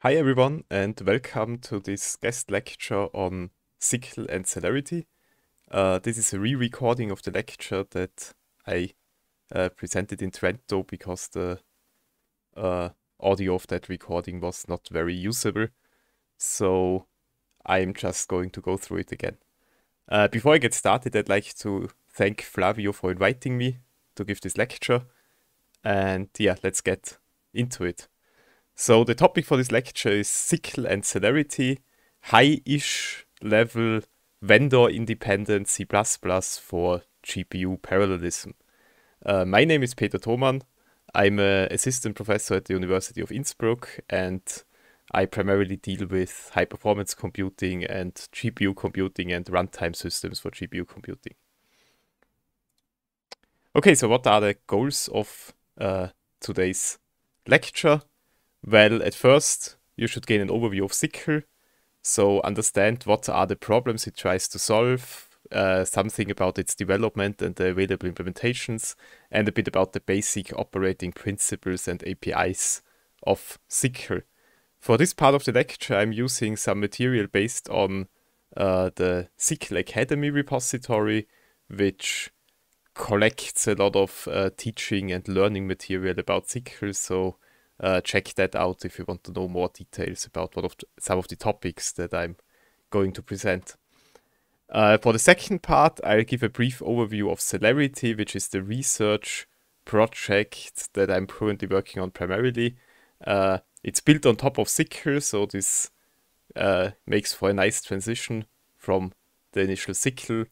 Hi everyone and welcome to this guest lecture on Sickle and Celerity. Uh, this is a re-recording of the lecture that I uh, presented in Trento because the uh, audio of that recording was not very usable. So I'm just going to go through it again. Uh, before I get started, I'd like to thank Flavio for inviting me to give this lecture. And yeah, let's get into it. So the topic for this lecture is sickle and celerity, high-ish level vendor independent C++ for GPU parallelism. Uh, my name is Peter Thoman. I'm an assistant professor at the University of Innsbruck and I primarily deal with high performance computing and GPU computing and runtime systems for GPU computing. Okay, so what are the goals of uh, today's lecture? Well, at first, you should gain an overview of SQL, so understand what are the problems it tries to solve, uh, something about its development and the available implementations, and a bit about the basic operating principles and APIs of SQL. For this part of the lecture, I'm using some material based on uh, the SQL Academy repository, which collects a lot of uh, teaching and learning material about SQL. So uh, check that out if you want to know more details about one of the, some of the topics that I'm going to present. Uh, for the second part, I'll give a brief overview of Celerity, which is the research project that I'm currently working on primarily. Uh, it's built on top of Zikr, so this uh, makes for a nice transition from the initial Zikr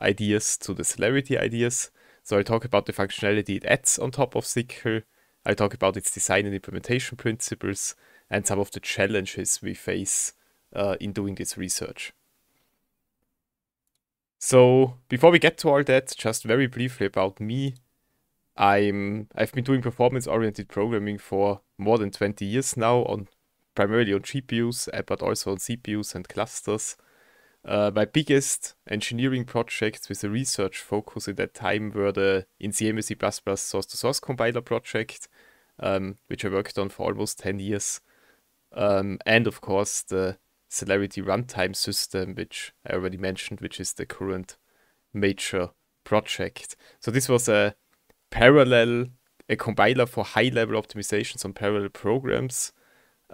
ideas to the Celerity ideas. So I'll talk about the functionality it adds on top of Zikr, I talk about its design and implementation principles and some of the challenges we face uh, in doing this research. So before we get to all that, just very briefly about me. I'm I've been doing performance-oriented programming for more than 20 years now on primarily on GPUs, uh, but also on CPUs and clusters. Uh, my biggest engineering projects with a research focus at that time were the in CMC++ source-to-source compiler project um, which I worked on for almost 10 years. Um, and of course, the Celerity runtime system, which I already mentioned, which is the current major project. So this was a parallel, a compiler for high level optimizations on parallel programs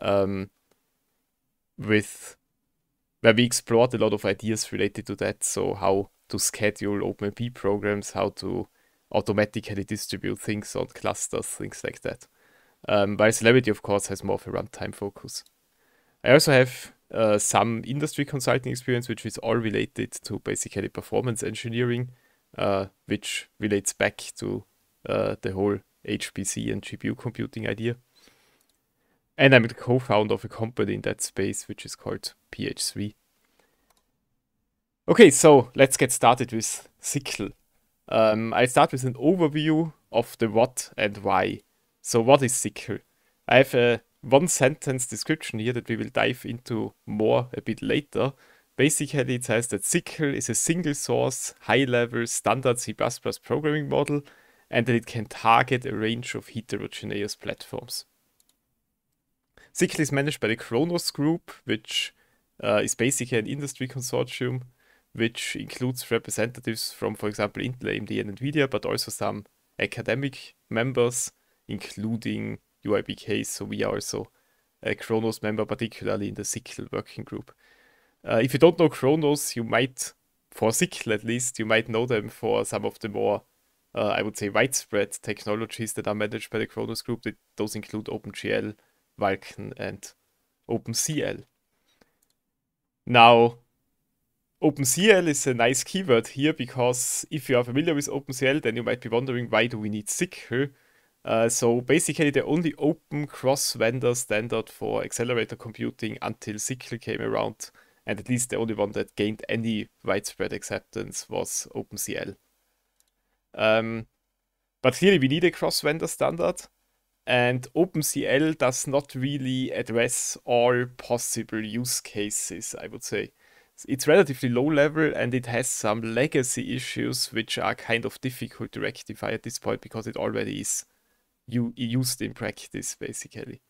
um, with where we explored a lot of ideas related to that. So how to schedule OpenMP programs, how to automatically distribute things on clusters, things like that. Um, while Celebrity, of course, has more of a runtime focus. I also have uh, some industry consulting experience, which is all related to basically performance engineering, uh, which relates back to uh, the whole HPC and GPU computing idea. And I'm the co-founder of a company in that space, which is called PH3. Okay, so let's get started with Sickle um, I'll start with an overview of the what and why. So what is SQL? I have a one sentence description here that we will dive into more a bit later. Basically, it says that SQL is a single source, high level, standard C programming model, and that it can target a range of heterogeneous platforms. SQL is managed by the Kronos Group, which uh, is basically an industry consortium which includes representatives from, for example, Intel, AMD, and NVIDIA, but also some academic members, including UIBK. So we are also a Kronos member, particularly in the SICL working group. Uh, if you don't know Kronos, you might, for SICL at least, you might know them for some of the more, uh, I would say, widespread technologies that are managed by the Kronos group. That, those include OpenGL, Vulkan, and OpenCL. Now, OpenCL is a nice keyword here because if you are familiar with OpenCL, then you might be wondering why do we need SQL? Uh, so basically the only open cross-vendor standard for accelerator computing until SQL came around, and at least the only one that gained any widespread acceptance was OpenCL. Um, but clearly we need a cross-vendor standard, and OpenCL does not really address all possible use cases, I would say it's relatively low level and it has some legacy issues which are kind of difficult to rectify at this point because it already is used in practice basically.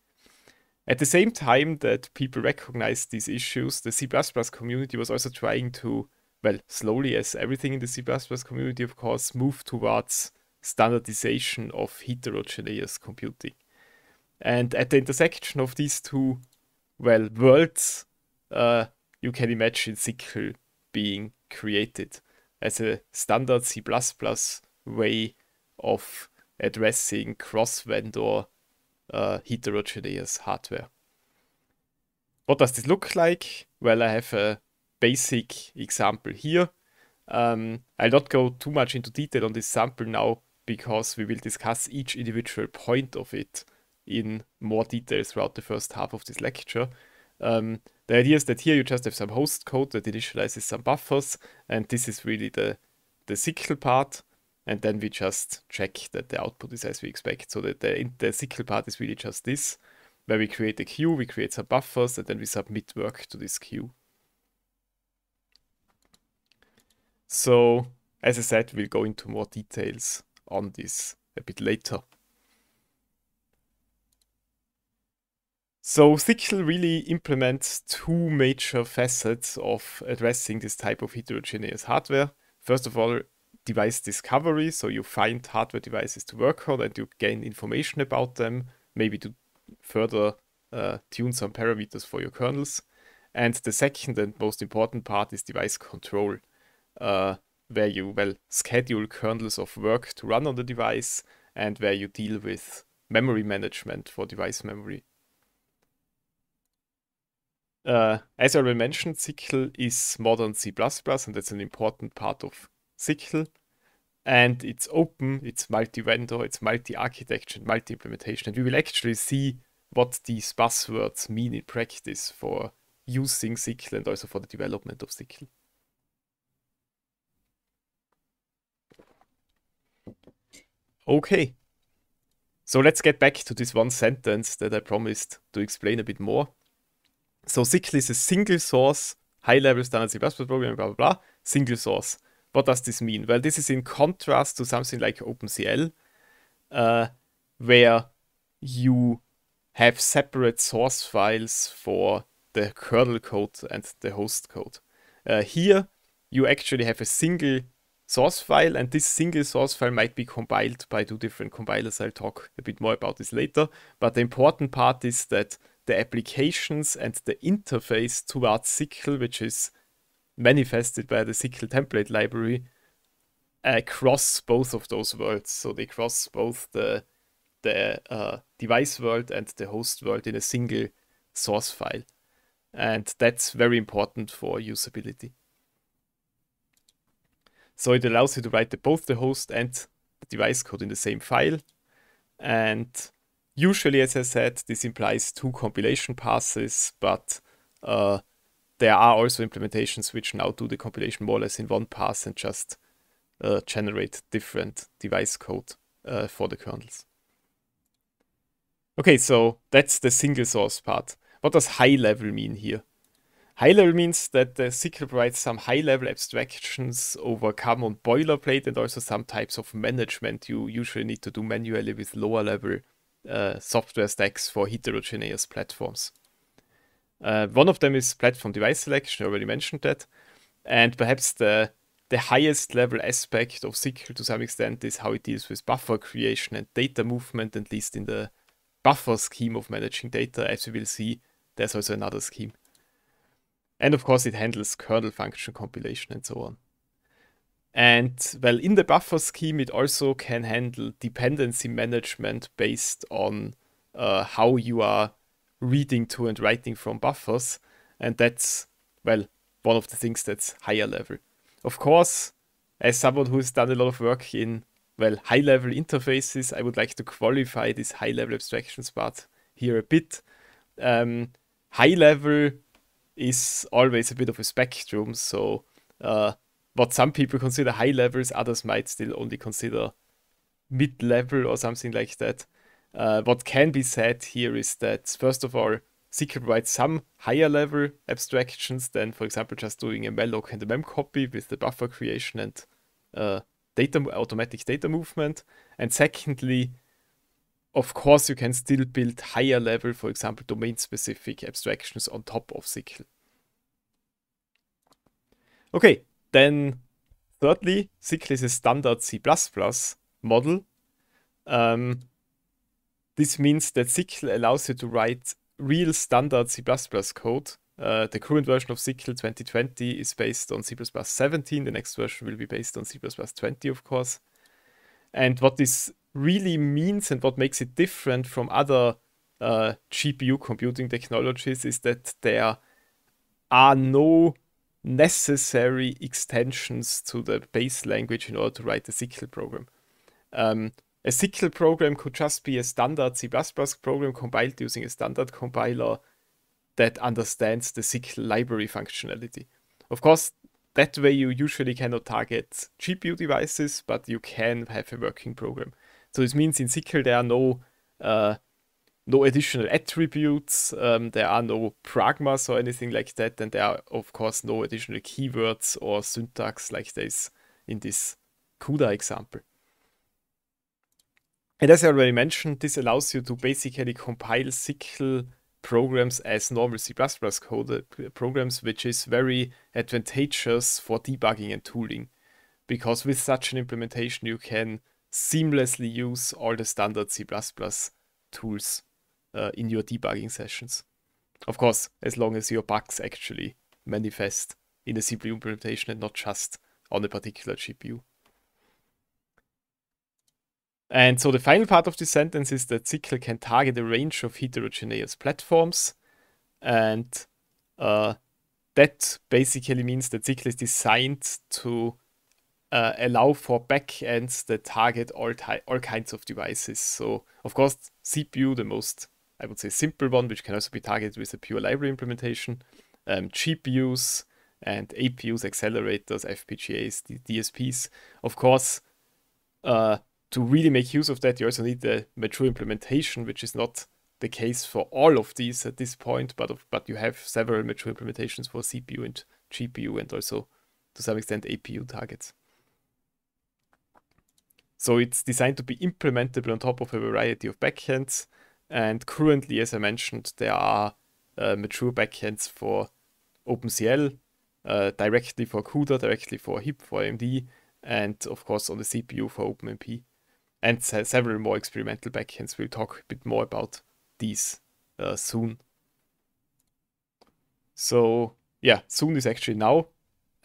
At the same time that people recognized these issues, the C++ community was also trying to, well, slowly as everything in the C++ community, of course, move towards standardization of heterogeneous computing. And at the intersection of these two, well, worlds, uh, you can imagine SQL being created as a standard C++ way of addressing cross-vendor uh, heterogeneous hardware. What does this look like? Well, I have a basic example here. Um, I'll not go too much into detail on this sample now because we will discuss each individual point of it in more detail throughout the first half of this lecture. Um, the idea is that here you just have some host code that initializes some buffers, and this is really the, the sickle part. And then we just check that the output is as we expect. So that the, the sickle part is really just this, where we create a queue, we create some buffers, and then we submit work to this queue. So, as I said, we'll go into more details on this a bit later. So Sickle really implements two major facets of addressing this type of heterogeneous hardware. First of all, device discovery. So you find hardware devices to work on and you gain information about them, maybe to further uh, tune some parameters for your kernels. And the second and most important part is device control, uh, where you well schedule kernels of work to run on the device and where you deal with memory management for device memory. Uh, äh, as already mentioned, SQL is modern C++ and that's an important part of SQL. And it's open, it's multi-vendor, it's multi-architecture, multi-implementation. And we will actually see what these buzzwords mean in practice for using SQL and also for the development of SQL. Okay, so let's get back to this one sentence that I promised to explain a bit more. So Sickly is a single source, high level standard C programming, blah, blah, blah, single source. What does this mean? Well, this is in contrast to something like OpenCL, uh, where you have separate source files for the kernel code and the host code. Uh, here, you actually have a single source file, and this single source file might be compiled by two different compilers. I'll talk a bit more about this later. But the important part is that the applications and the interface towards SQL, which is manifested by the SQL template library, across uh, cross both of those worlds. So they cross both the the uh, device world and the host world in a single source file, and that's very important for usability. So it allows you to write the, both the host and the device code in the same file, and Usually, as I said, this implies two compilation passes, but uh, there are also implementations which now do the compilation more or less in one pass and just uh, generate different device code uh, for the kernels. Okay, so that's the single source part. What does high level mean here? High level means that the SQL provides some high level abstractions over common boilerplate and also some types of management you usually need to do manually with lower level Äh, software stacks for heterogeneous platforms. Uh, one of them is platform device selection, I already mentioned that. And perhaps the, the highest level aspect of SQL to some extent is how it deals with buffer creation and data movement, at least in the buffer scheme of managing data. As we will see, there's also another scheme. And of course, it handles kernel function compilation and so on. And well, in the buffer scheme, it also can handle dependency management based on uh, how you are reading to and writing from buffers. And that's, well, one of the things that's higher level. Of course, as someone who's done a lot of work in, well, high level interfaces, I would like to qualify this high level abstractions part here a bit. Um, high level is always a bit of a spectrum. So, uh, what some people consider high levels, others might still only consider mid level or something like that. Uh, what can be said here is that, first of all, Seeker provides some higher level abstractions than, for example, just doing a malloc and a memcopy with the buffer creation and uh, data automatic data movement. And secondly, of course, you can still build higher level, for example, domain specific abstractions on top of SQL. Okay, then, thirdly, Cycl is a standard C++ model. Um, this means that Cycl allows you to write real standard C++ code. Uh, the current version of Cycl 2020 is based on C++ 17. The next version will be based on C++ 20, of course. And what this really means and what makes it different from other uh, GPU computing technologies is that there are no necessary extensions to the base language in order to write a SQL program. Um, a SQL program could just be a standard C++ program compiled using a standard compiler that understands the SQL library functionality. Of course, that way you usually cannot target GPU devices, but you can have a working program. So this means in SQL there are no uh, no additional attributes, um, there are no pragmas or anything like that, and there are, of course, no additional keywords or syntax like there is in this CUDA example. And as I already mentioned, this allows you to basically compile SQL programs as normal C++ code uh, programs, which is very advantageous for debugging and tooling. Because with such an implementation, you can seamlessly use all the standard C++ tools uh, in your debugging sessions. Of course, as long as your bugs actually manifest in a CPU implementation and not just on a particular GPU. And so the final part of this sentence is that Zickel can target a range of heterogeneous platforms. And uh, that basically means that Zickel is designed to uh, allow for backends that target all, all kinds of devices. So, of course, CPU, the most I would say simple one, which can also be targeted with a pure library implementation, um, GPUs and APUs, accelerators, FPGAs, DSPs. Of course, uh, to really make use of that, you also need a mature implementation, which is not the case for all of these at this point, but of, but you have several mature implementations for CPU and GPU and also to some extent APU targets. So it's designed to be implementable on top of a variety of backends. And currently, as I mentioned, there are uh, mature backends for OpenCL, uh, directly for CUDA, directly for HIP, for AMD, and of course on the CPU for OpenMP. And se several more experimental backends. We'll talk a bit more about these uh, soon. So, yeah, soon is actually now.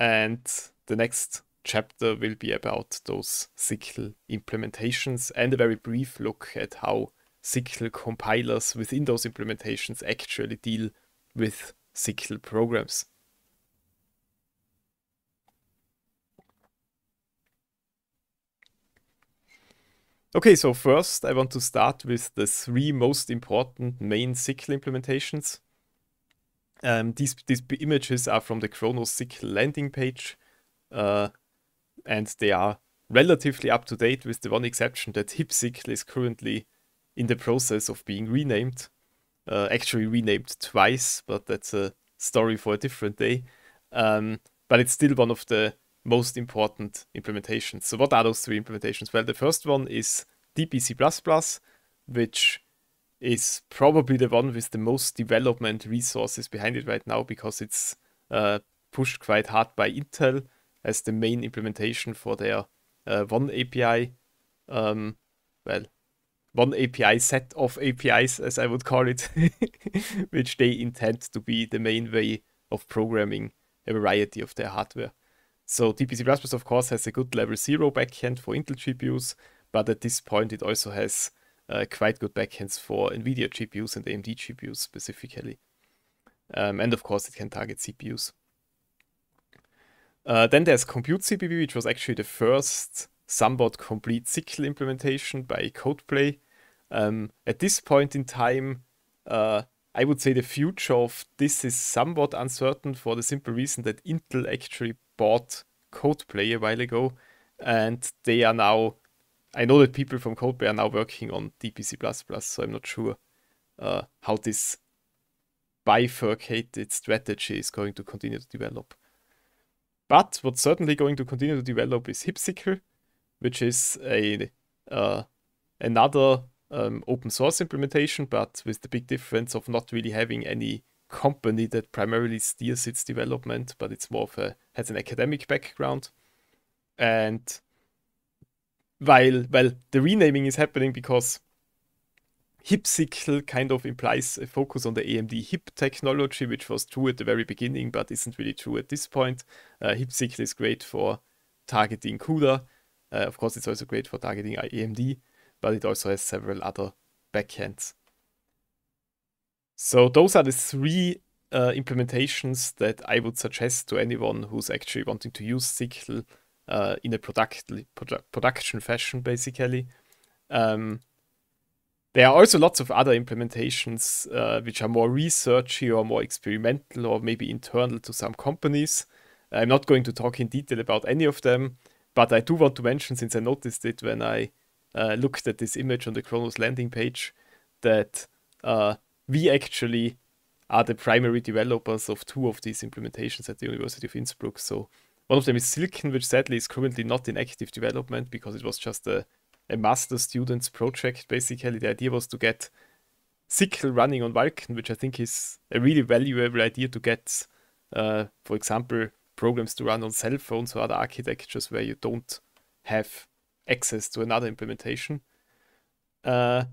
And the next chapter will be about those SICL implementations and a very brief look at how SQL compilers within those implementations actually deal with SQL programs. Okay, so first I want to start with the three most important main SQL implementations. Um, these, these images are from the Chronos SQL landing page uh, and they are relatively up to date with the one exception that HipSQL is currently in the process of being renamed. Uh, actually renamed twice, but that's a story for a different day. Um, but it's still one of the most important implementations. So what are those three implementations? Well, the first one is DPC++, which is probably the one with the most development resources behind it right now because it's uh, pushed quite hard by Intel as the main implementation for their uh, One API. Um, well, one API set of APIs, as I would call it, which they intend to be the main way of programming a variety of their hardware. So TPC++, of course, has a good level 0 backend for Intel GPUs, but at this point it also has uh, quite good backends for NVIDIA GPUs and AMD GPUs specifically. Um, and of course, it can target CPUs. Uh, then there's Compute CPP, which was actually the first somewhat complete Sickle implementation by CodePlay, um, at this point in time, uh, I would say the future of this is somewhat uncertain for the simple reason that Intel actually bought CodePlay a while ago, and they are now. I know that people from CodePlay are now working on DPC++, so I'm not sure uh, how this bifurcated strategy is going to continue to develop. But what's certainly going to continue to develop is Hipsicle, which is a uh, another um, open source implementation, but with the big difference of not really having any company that primarily steers its development, but it's more of a has an academic background. And while well, the renaming is happening because Hipcycle kind of implies a focus on the AMD HIP technology, which was true at the very beginning, but isn't really true at this point. Uh, Hipcycle is great for targeting CUDA. Uh, of course, it's also great for targeting AMD but it also has several other backends. So those are the three uh, implementations that I would suggest to anyone who's actually wanting to use Sickle uh, in a product, produ production fashion, basically. Um, there are also lots of other implementations uh, which are more researchy or more experimental or maybe internal to some companies. I'm not going to talk in detail about any of them, but I do want to mention, since I noticed it when I uh, looked at this image on the Kronos landing page that uh, we actually are the primary developers of two of these implementations at the University of Innsbruck. So one of them is Silken, which sadly is currently not in active development because it was just a, a master student's project. Basically, the idea was to get Sickle running on Vulkan, which I think is a really valuable idea to get, uh, for example, programs to run on cell phones or other architectures where you don't have access to another implementation. Uh,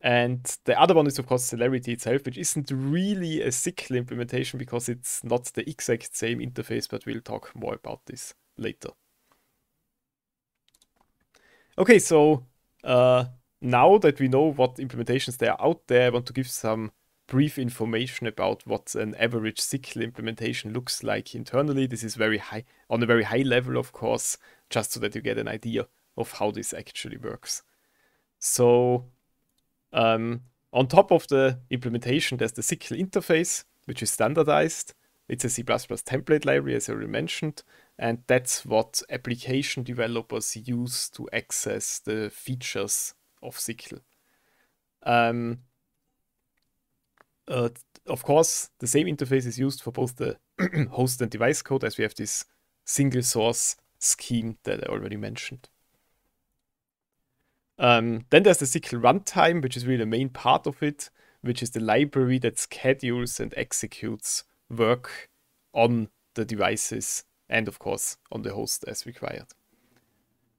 and the other one is, of course, Celerity itself, which isn't really a SQL implementation because it's not the exact same interface, but we'll talk more about this later. Okay, so uh, now that we know what implementations there are out there, I want to give some brief information about what an average SQL implementation looks like internally. This is very high on a very high level, of course, just so that you get an idea of how this actually works. So um, on top of the implementation, there's the SQL interface, which is standardized. It's a C++ template library, as I already mentioned, and that's what application developers use to access the features of SQL. Um, uh, of course, the same interface is used for both the host and device code, as we have this single source scheme that I already mentioned. Um, then there's the SQL runtime, which is really the main part of it, which is the library that schedules and executes work on the devices and, of course, on the host as required.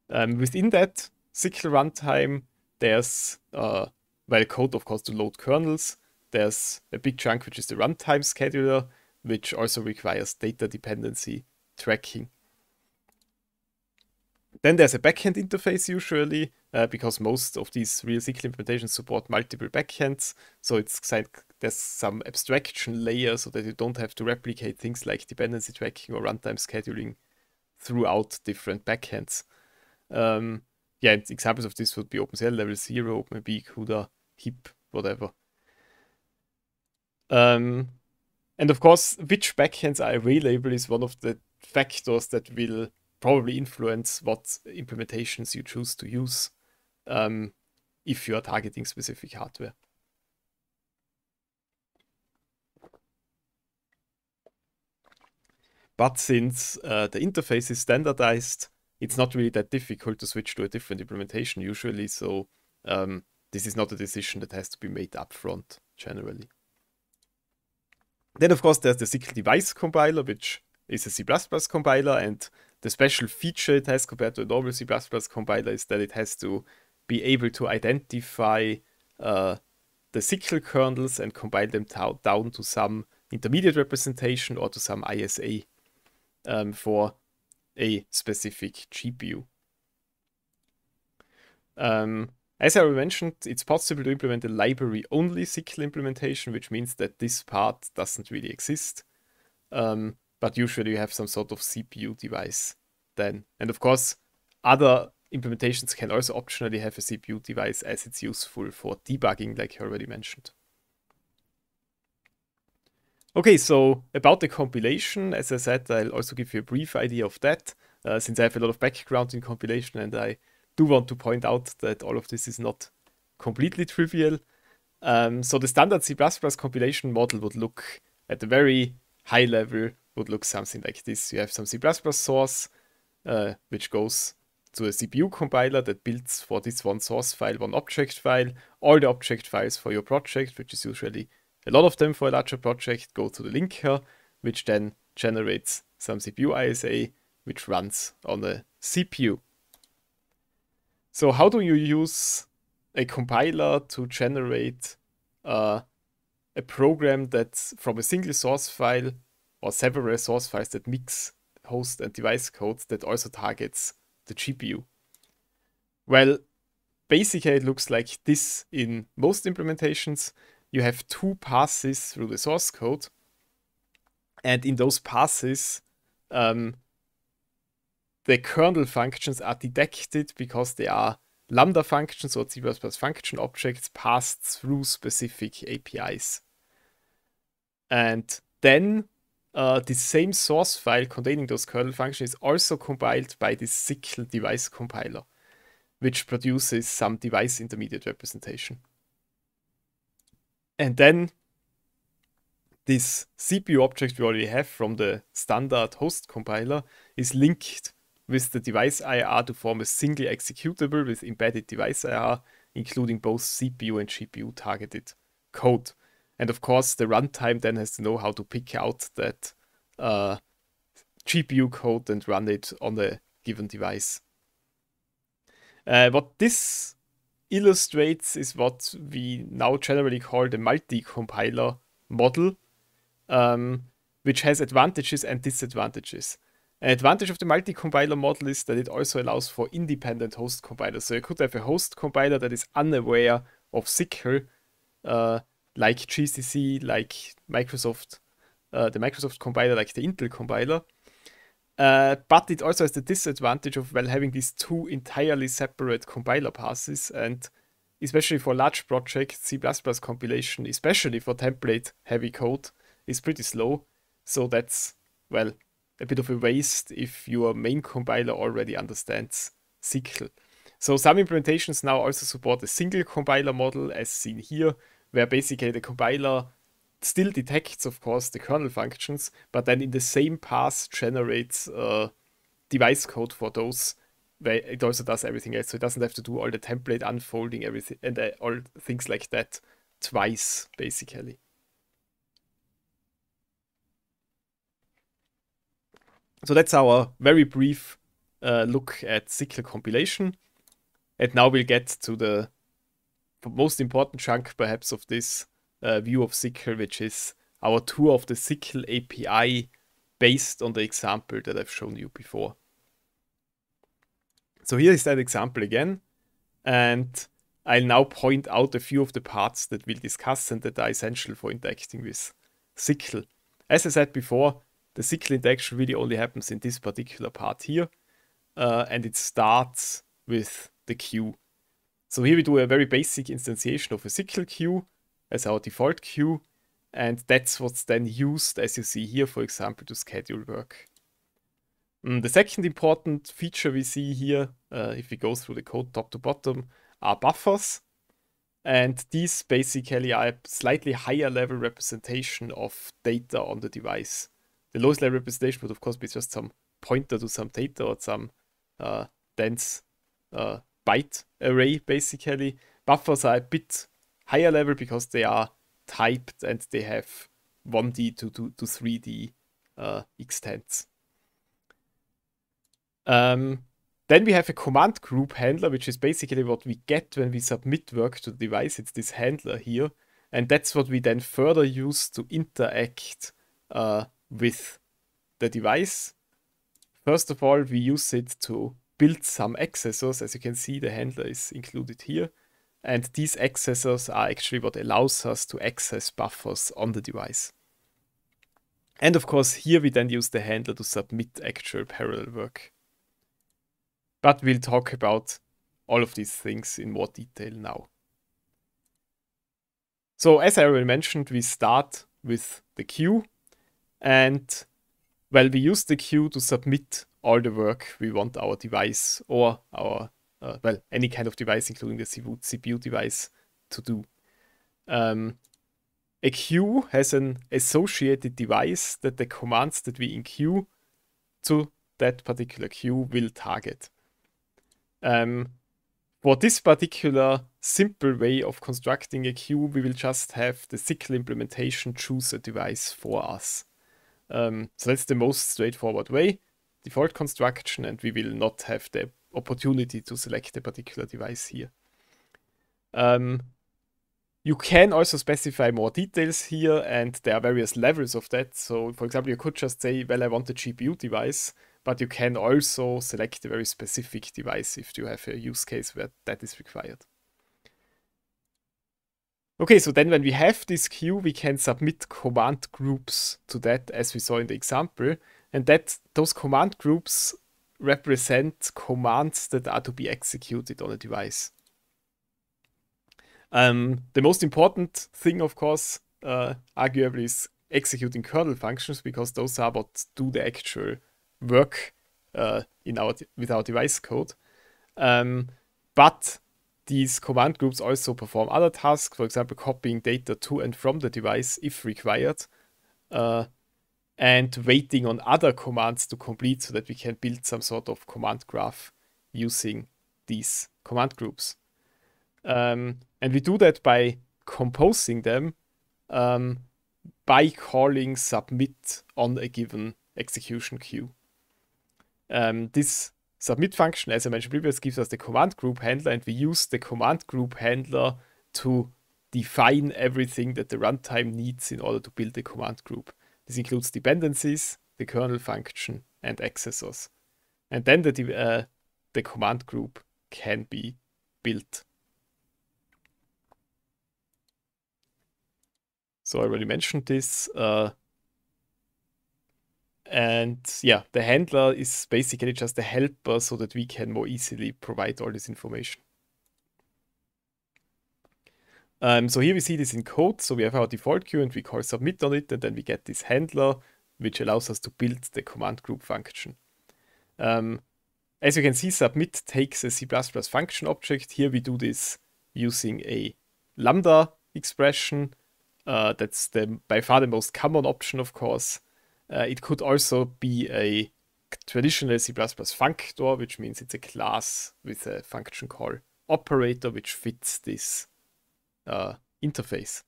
Um, within that SQL runtime, there's uh, well code, of course, to load kernels. There's a big chunk, which is the runtime scheduler, which also requires data dependency tracking. Then there's a backend interface usually, uh, because most of these real SQL implementations support multiple backends. So it's like there's some abstraction layer so that you don't have to replicate things like dependency tracking or runtime scheduling throughout different backends. Um, yeah, examples of this would be OpenCL, Level 0, maybe CUDA, HIP, whatever. Um, and of course, which backends I relabel is one of the factors that will probably influence what implementations you choose to use um, if you are targeting specific hardware. But since uh, the interface is standardized, it's not really that difficult to switch to a different implementation usually. So um, this is not a decision that has to be made upfront generally. Then of course there's the SQL device compiler, which is a C++ compiler and the special feature it has compared to a normal C++ compiler is that it has to be able to identify uh, the cyclic kernels and compile them down to some intermediate representation or to some ISA um, for a specific GPU. Um, as I already mentioned, it's possible to implement a library-only cyclic implementation, which means that this part doesn't really exist. Um, but usually you have some sort of CPU device then. And of course, other implementations can also optionally have a CPU device as it's useful for debugging, like I already mentioned. Okay, so about the compilation, as I said, I'll also give you a brief idea of that, uh, since I have a lot of background in compilation and I do want to point out that all of this is not completely trivial. Um, so the standard C++ compilation model would look at a very high level would look something like this. You have some C++ source, uh, which goes to a CPU compiler that builds for this one source file, one object file, all the object files for your project, which is usually a lot of them for a larger project, go to the linker, which then generates some CPU ISA, which runs on a CPU. So how do you use a compiler to generate uh, a program that's from a single source file or several source files that mix host and device codes that also targets the GPU. Well, basically it looks like this in most implementations. You have two passes through the source code. And in those passes, um, the kernel functions are detected because they are Lambda functions or C++ function objects passed through specific APIs. And then the äh, same source file containing those kernel functions is also compiled by the SICL device compiler, which produces some device intermediate representation. And then this CPU object we already have from the standard host compiler is linked with the device IR to form a single executable with embedded device IR, including both CPU and GPU targeted code. And of course, the runtime then has to know how to pick out that uh, GPU code and run it on the given device. Uh, what this illustrates is what we now generally call the multi-compiler model, um, which has advantages and disadvantages. An advantage of the multi-compiler model is that it also allows for independent host compilers. So you could have a host compiler that is unaware of Sickle, uh, like GCC, like Microsoft, uh, the Microsoft compiler, like the Intel compiler. Uh, but it also has the disadvantage of well having these two entirely separate compiler passes, and especially for large projects, C++ compilation, especially for template heavy code, is pretty slow. So that's well a bit of a waste if your main compiler already understands SQL. So some implementations now also support a single compiler model, as seen here, where basically the compiler still detects, of course, the kernel functions, but then in the same pass generates uh, device code for those. Where it also does everything else, so it doesn't have to do all the template unfolding, everything, and uh, all things like that twice, basically. So that's our very brief uh, look at cyclic compilation. And now we'll get to the most important chunk perhaps of this uh, view of SQL, which is our tour of the SQL API based on the example that I've shown you before. So here is that example again, and I'll now point out a few of the parts that we'll discuss and that are essential for interacting with SQL. As I said before, the SQL interaction really only happens in this particular part here, uh, and it starts with the queue. So here we do a very basic instantiation of a cyclic queue as our default queue, and that's what's then used, as you see here, for example, to schedule work. And mm, the second important feature we see here, uh, if we go through the code top to bottom, are buffers. And these basically are a slightly higher level representation of data on the device. The lowest level representation would of course be just some pointer to some data or some uh, dense uh, byte array basically. Buffers are a bit higher level because they are typed and they have 1D to, to, to 3D uh, extents. Um, then we have a command group handler, which is basically what we get when we submit work to the device. It's this handler here. And that's what we then further use to interact uh, with the device. First of all, we use it to build some accessors. As you can see, the handler is included here. And these accessors are actually what allows us to access buffers on the device. And of course, here we then use the handler to submit actual parallel work. But we'll talk about all of these things in more detail now. So as I already mentioned, we start with the queue and well, we use the queue to submit all the work we want our device or our, uh, well, any kind of device, including the CPU device, to do. Um, a queue has an associated device that the commands that we in queue to that particular queue will target. Um, for this particular simple way of constructing a queue, we will just have the SQL implementation choose a device for us. Um, so that's the most straightforward way default construction and we will not have the opportunity to select a particular device here. Um, you can also specify more details here and there are various levels of that. So for example, you could just say, well, I want a GPU device, but you can also select a very specific device if you have a use case where that is required. Okay, so then when we have this queue, we can submit command groups to that as we saw in the example and that those command groups represent commands that are to be executed on a device. Um, the most important thing, of course, uh, arguably, is executing kernel functions because those are what do the actual work uh, in our with our device code. Um, but these command groups also perform other tasks, for example, copying data to and from the device if required, uh, and waiting on other commands to complete so that we can build some sort of command graph using these command groups. Um, and we do that by composing them um, by calling submit on a given execution queue. Um, this submit function, as I mentioned previously, gives us the command group handler, and we use the command group handler to define everything that the runtime needs in order to build the command group. This includes dependencies, the kernel function, and accessors. And then the, uh, the command group can be built. So I already mentioned this. Uh, and yeah, the handler is basically just a helper so that we can more easily provide all this information. Um, so here we see this in code. So we have our default queue and we call submit on it and then we get this handler which allows us to build the command group function. Um, as you can see, submit takes a C++ function object. Here we do this using a lambda expression. Uh, that's the by far the most common option, of course. Uh, it could also be a traditional C++ functor, which means it's a class with a function call operator, which fits this uh, interface.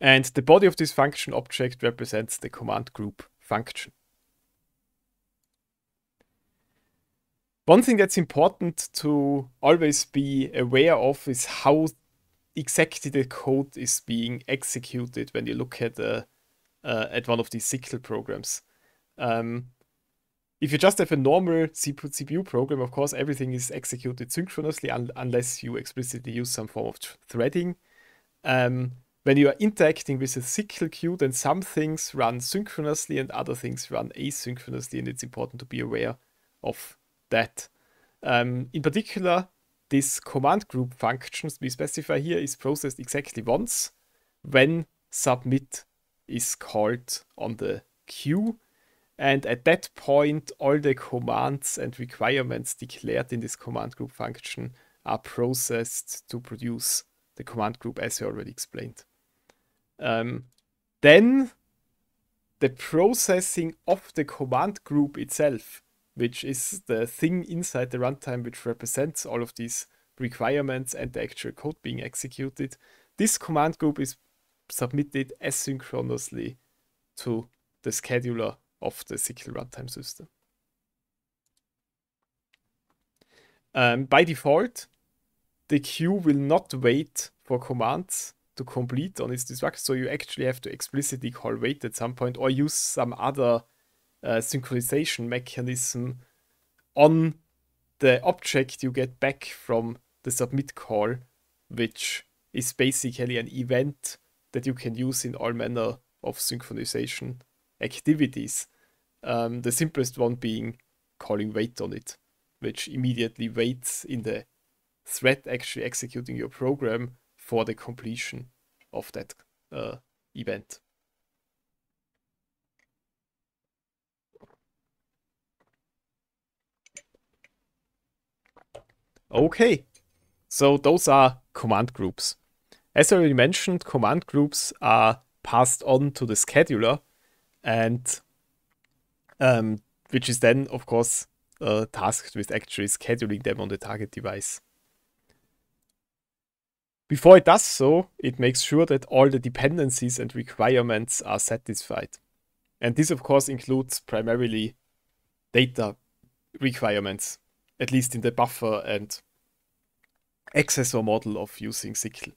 And the body of this function object represents the command group function. One thing that's important to always be aware of is how exactly the code is being executed when you look at uh, uh at one of these SQL programs. Um, if you just have a normal CPU program, of course, everything is executed synchronously un unless you explicitly use some form of threading. Um, when you are interacting with a cyclic queue, then some things run synchronously and other things run asynchronously, and it's important to be aware of that. Um, in particular, this command group functions we specify here is processed exactly once when submit is called on the queue. And at that point, all the commands and requirements declared in this command group function are processed to produce the command group as we already explained. Um, then the processing of the command group itself, which is the thing inside the runtime which represents all of these requirements and the actual code being executed, this command group is submitted asynchronously to the scheduler of the SQL runtime system. Um, by default, the queue will not wait for commands to complete on its destruction, so you actually have to explicitly call wait at some point or use some other uh, synchronization mechanism on the object you get back from the submit call, which is basically an event that you can use in all manner of synchronization activities. Um, the simplest one being calling wait on it, which immediately waits in the thread actually executing your program for the completion of that uh, event. Okay, so those are command groups. As I already mentioned, command groups are passed on to the scheduler and um, which is then, of course, uh, tasked with actually scheduling them on the target device. Before it does so, it makes sure that all the dependencies and requirements are satisfied. And this, of course, includes primarily data requirements, at least in the buffer and accessor model of using SQL.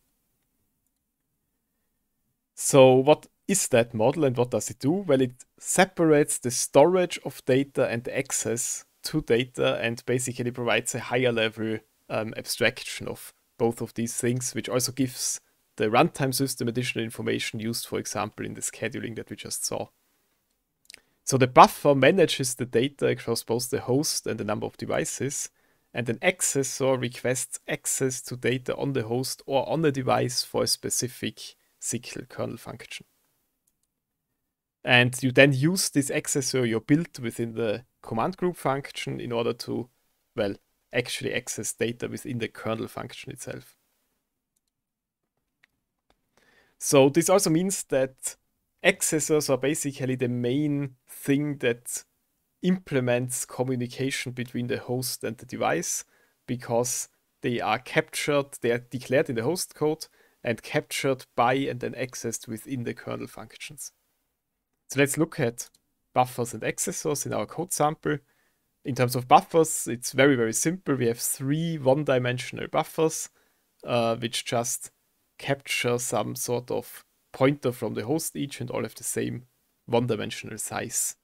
So what is that model and what does it do? Well, it separates the storage of data and the access to data and basically provides a higher level um, abstraction of both of these things, which also gives the runtime system additional information used, for example, in the scheduling that we just saw. So the buffer manages the data across both the host and the number of devices, and an accessor requests access to data on the host or on the device for a specific cycle kernel function. And you then use this accessor you built within the command group function in order to, well, actually access data within the kernel function itself. So this also means that accessors are basically the main thing that implements communication between the host and the device because they are captured, they are declared in the host code and captured by and then accessed within the kernel functions. So let's look at buffers and accessors in our code sample. In terms of buffers, it's very, very simple. We have three one-dimensional buffers, uh, which just capture some sort of pointer from the host each and all have the same one-dimensional size.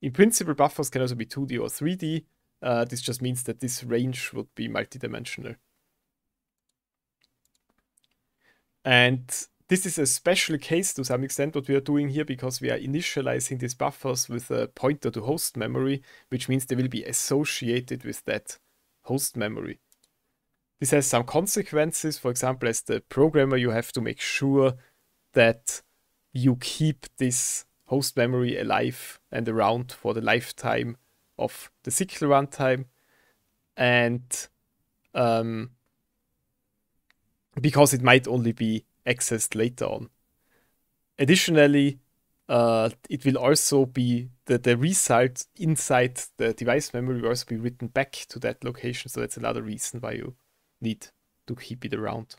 In principle, buffers can also be 2D or 3D. Uh, this just means that this range would be multidimensional. And this is a special case to some extent what we are doing here because we are initializing these buffers with a pointer to host memory, which means they will be associated with that host memory. This has some consequences. For example, as the programmer, you have to make sure that you keep this host memory alive and around for the lifetime of the cyclical runtime. And um, because it might only be accessed later on. Additionally, uh, it will also be the, the result inside the device memory will also be written back to that location. So that's another reason why you need to keep it around.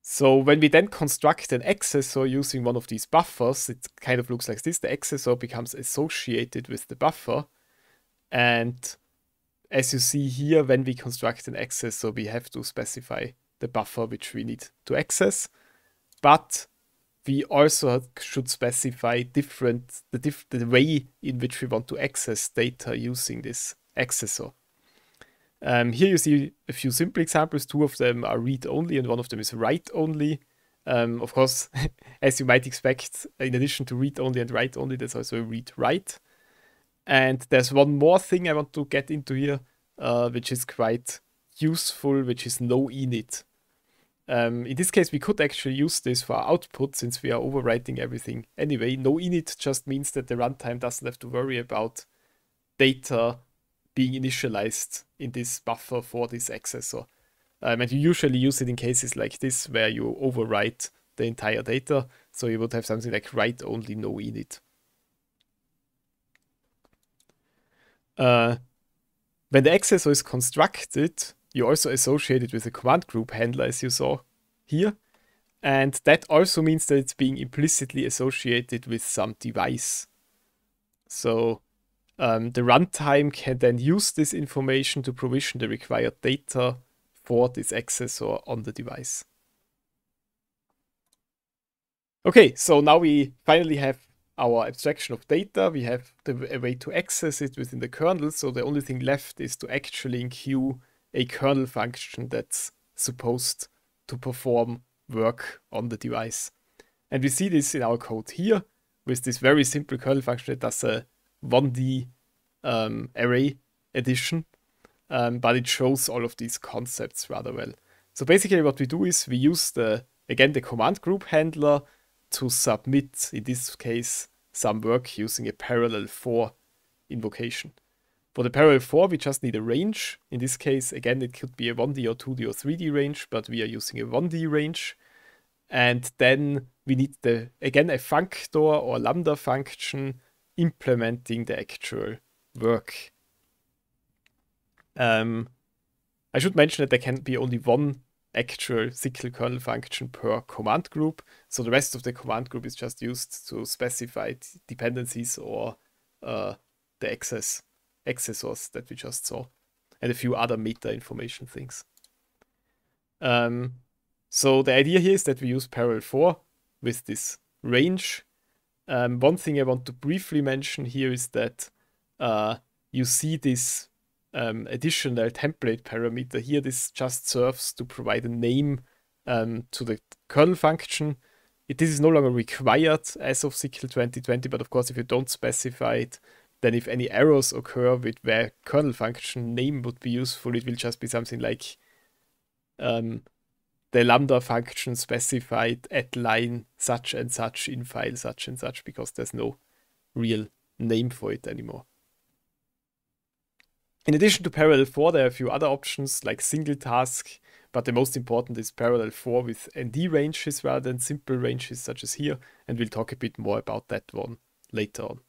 So when we then construct an accessor using one of these buffers, it kind of looks like this. The accessor becomes associated with the buffer. And as you see here, when we construct an accessor, we have to specify the buffer which we need to access. But we also should specify different the, diff the way in which we want to access data using this accessor. Um, here you see a few simple examples. Two of them are read-only and one of them is write-only. Um, of course, as you might expect, in addition to read-only and write-only, there's also read-write. And there's one more thing I want to get into here, uh, which is quite useful, which is no init. Um, in this case, we could actually use this for our output since we are overwriting everything. Anyway, no init just means that the runtime doesn't have to worry about data being initialized in this buffer for this accessor. Um, and you usually use it in cases like this where you overwrite the entire data. So you would have something like write only no init. Uh, when the accessor is constructed, you also associate it with a command group handler as you saw here. And that also means that it's being implicitly associated with some device. So um, the runtime can then use this information to provision the required data for this accessor on the device. Okay, so now we finally have our abstraction of data. We have the, a way to access it within the kernel. So the only thing left is to actually enqueue a kernel function that's supposed to perform work on the device. And we see this in our code here with this very simple kernel function that does a 1D um, array addition, um, but it shows all of these concepts rather well. So basically what we do is we use the, again, the command group handler to submit, in this case, some work using a parallel for invocation. For the parallel 4, we just need a range. In this case, again, it could be a 1D or 2D or 3D range, but we are using a 1D range. And then we need, the again, a functor or lambda function implementing the actual work. Um, I should mention that there can be only one actual cyclic kernel function per command group. So the rest of the command group is just used to specify dependencies or uh, the access accessors that we just saw, and a few other meta information things. Um, so the idea here is that we use parallel 4 with this range. Um, one thing I want to briefly mention here is that uh, you see this um, additional template parameter here. This just serves to provide a name um, to the kernel function. It is this is no longer required as of SQL 2020, but of course, if you don't specify it, then if any errors occur with where kernel function name would be useful, it will just be something like um, the lambda function specified at line such and such in file such and such because there's no real name for it anymore. In addition to parallel 4, there are a few other options like single task, but the most important is parallel 4 with ND ranges rather than simple ranges such as here, and we'll talk a bit more about that one later on.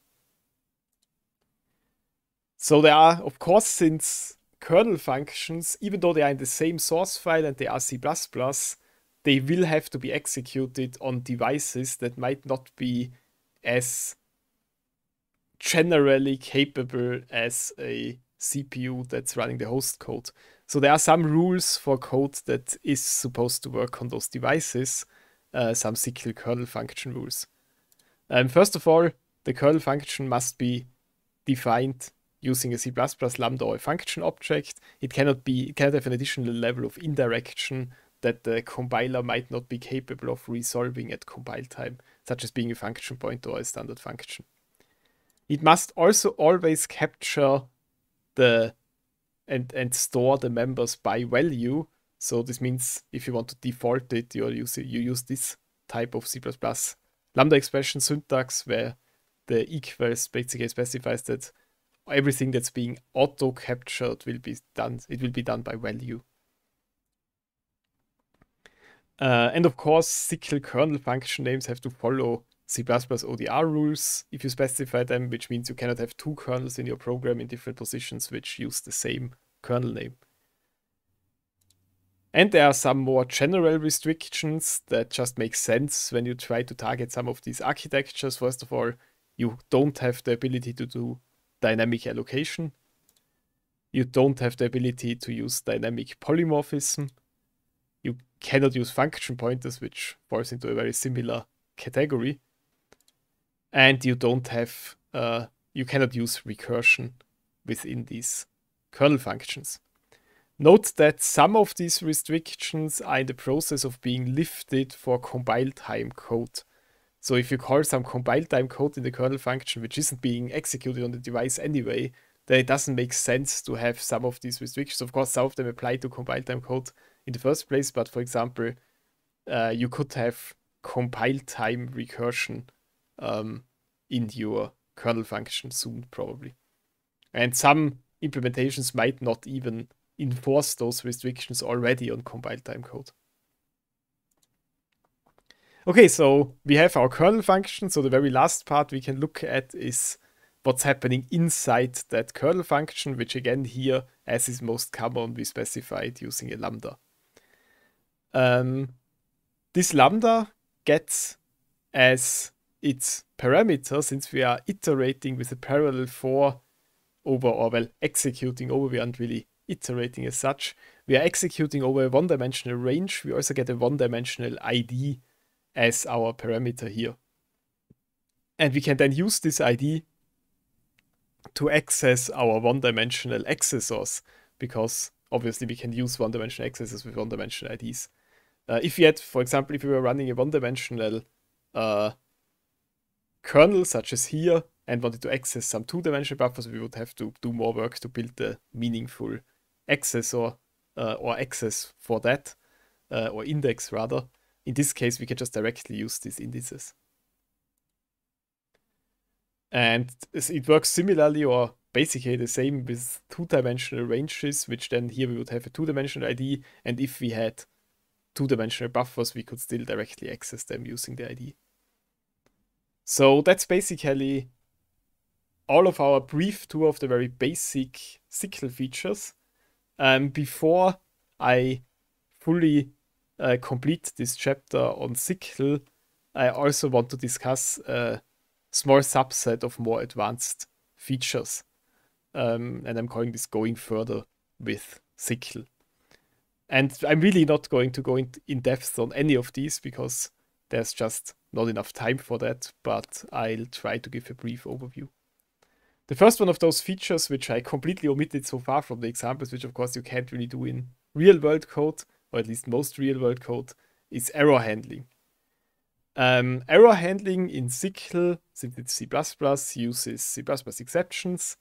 So there are, of course, since kernel functions, even though they are in the same source file and they are C++, they will have to be executed on devices that might not be as generally capable as a CPU that's running the host code. So there are some rules for code that is supposed to work on those devices, uh, some SQL kernel function rules. Um, first of all, the kernel function must be defined using a C++ lambda or a function object, it cannot be it cannot have an additional level of indirection that the compiler might not be capable of resolving at compile time, such as being a function pointer or a standard function. It must also always capture the and and store the members by value. So this means if you want to default it, you use you use this type of C++ lambda expression syntax where the equals basically specifies that everything that's being auto captured will be done. It will be done by value. Uh, and of course, cyclic kernel function names have to follow C++ ODR rules if you specify them, which means you cannot have two kernels in your program in different positions which use the same kernel name. And there are some more general restrictions that just make sense when you try to target some of these architectures. First of all, you don't have the ability to do dynamic allocation. You don't have the ability to use dynamic polymorphism. You cannot use function pointers, which falls into a very similar category. And you don't have, uh, you cannot use recursion within these kernel functions. Note that some of these restrictions are in the process of being lifted for compile time code. So if you call some compile time code in the kernel function, which isn't being executed on the device anyway, then it doesn't make sense to have some of these restrictions. Of course, some of them apply to compile time code in the first place, but for example, uh, you could have compile time recursion um, in your kernel function soon, probably. And some implementations might not even enforce those restrictions already on compile time code. Okay, so we have our kernel function. So the very last part we can look at is what's happening inside that kernel function, which again here, as is most common, we specified using a lambda. Um, this lambda gets as its parameter, since we are iterating with a parallel for over, or well, executing over, we aren't really iterating as such. We are executing over a one-dimensional range. We also get a one-dimensional ID as our parameter here. And we can then use this ID to access our one-dimensional accessors, because obviously we can use one-dimensional accessors with one-dimensional IDs. Uh, if we had, for example, if we were running a one-dimensional uh, kernel, such as here, and wanted to access some two-dimensional buffers, we would have to do more work to build the meaningful access uh, or access for that, uh, or index rather. In this case, we can just directly use these indices. And it works similarly or basically the same with two-dimensional ranges, which then here we would have a two-dimensional ID. And if we had two-dimensional buffers, we could still directly access them using the ID. So that's basically all of our brief tour of the very basic signal features. Um, before I fully uh, complete this chapter on sick I also want to discuss a small subset of more advanced features. Um, and I'm calling this going further with sick And I'm really not going to go in, in depth on any of these because there's just not enough time for that, but I'll try to give a brief overview. The first one of those features, which I completely omitted so far from the examples, which of course you can't really do in real world code, or at least most real world code, is error handling. Um, error handling in SQL, since C++, uses C++ exceptions.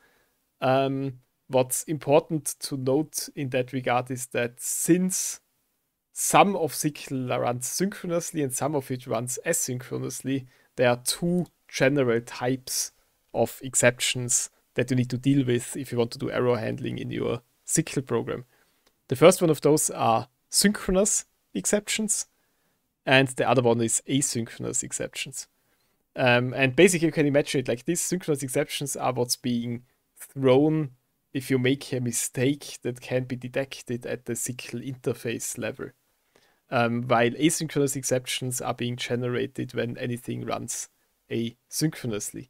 Um, what's important to note in that regard is that since some of SQL runs synchronously and some of it runs asynchronously, there are two general types of exceptions that you need to deal with if you want to do error handling in your SQL program. The first one of those are synchronous exceptions, and the other one is asynchronous exceptions. Um, and basically, you can imagine it like this synchronous exceptions are what's being thrown if you make a mistake that can be detected at the SQL interface level. Um, while asynchronous exceptions are being generated when anything runs asynchronously.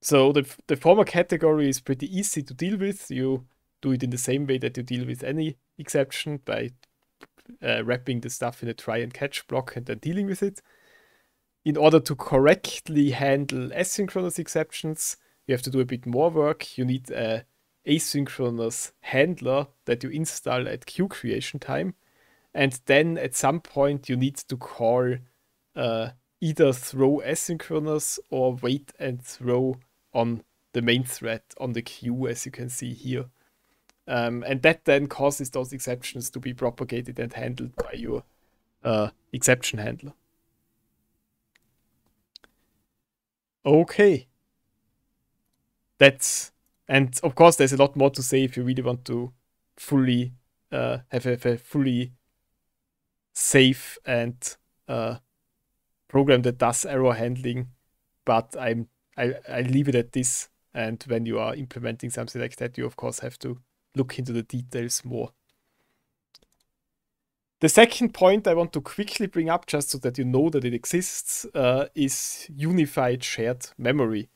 So the, the former category is pretty easy to deal with. You do it in the same way that you deal with any exception by uh, wrapping the stuff in a try and catch block and then dealing with it. In order to correctly handle asynchronous exceptions, you have to do a bit more work. You need a asynchronous handler that you install at queue creation time. And then at some point, you need to call uh, either throw asynchronous or wait and throw on the main thread on the queue, as you can see here. Um, and that then causes those exceptions to be propagated and handled by your uh, exception handler. Okay. That's, and of course there's a lot more to say if you really want to fully uh, have, a, have, a, fully safe and uh, program that does error handling, but I'm I, I leave it at this. And when you are implementing something like that, you of course have to look into the details more. The second point I want to quickly bring up, just so that you know that it exists, uh, is unified shared memory.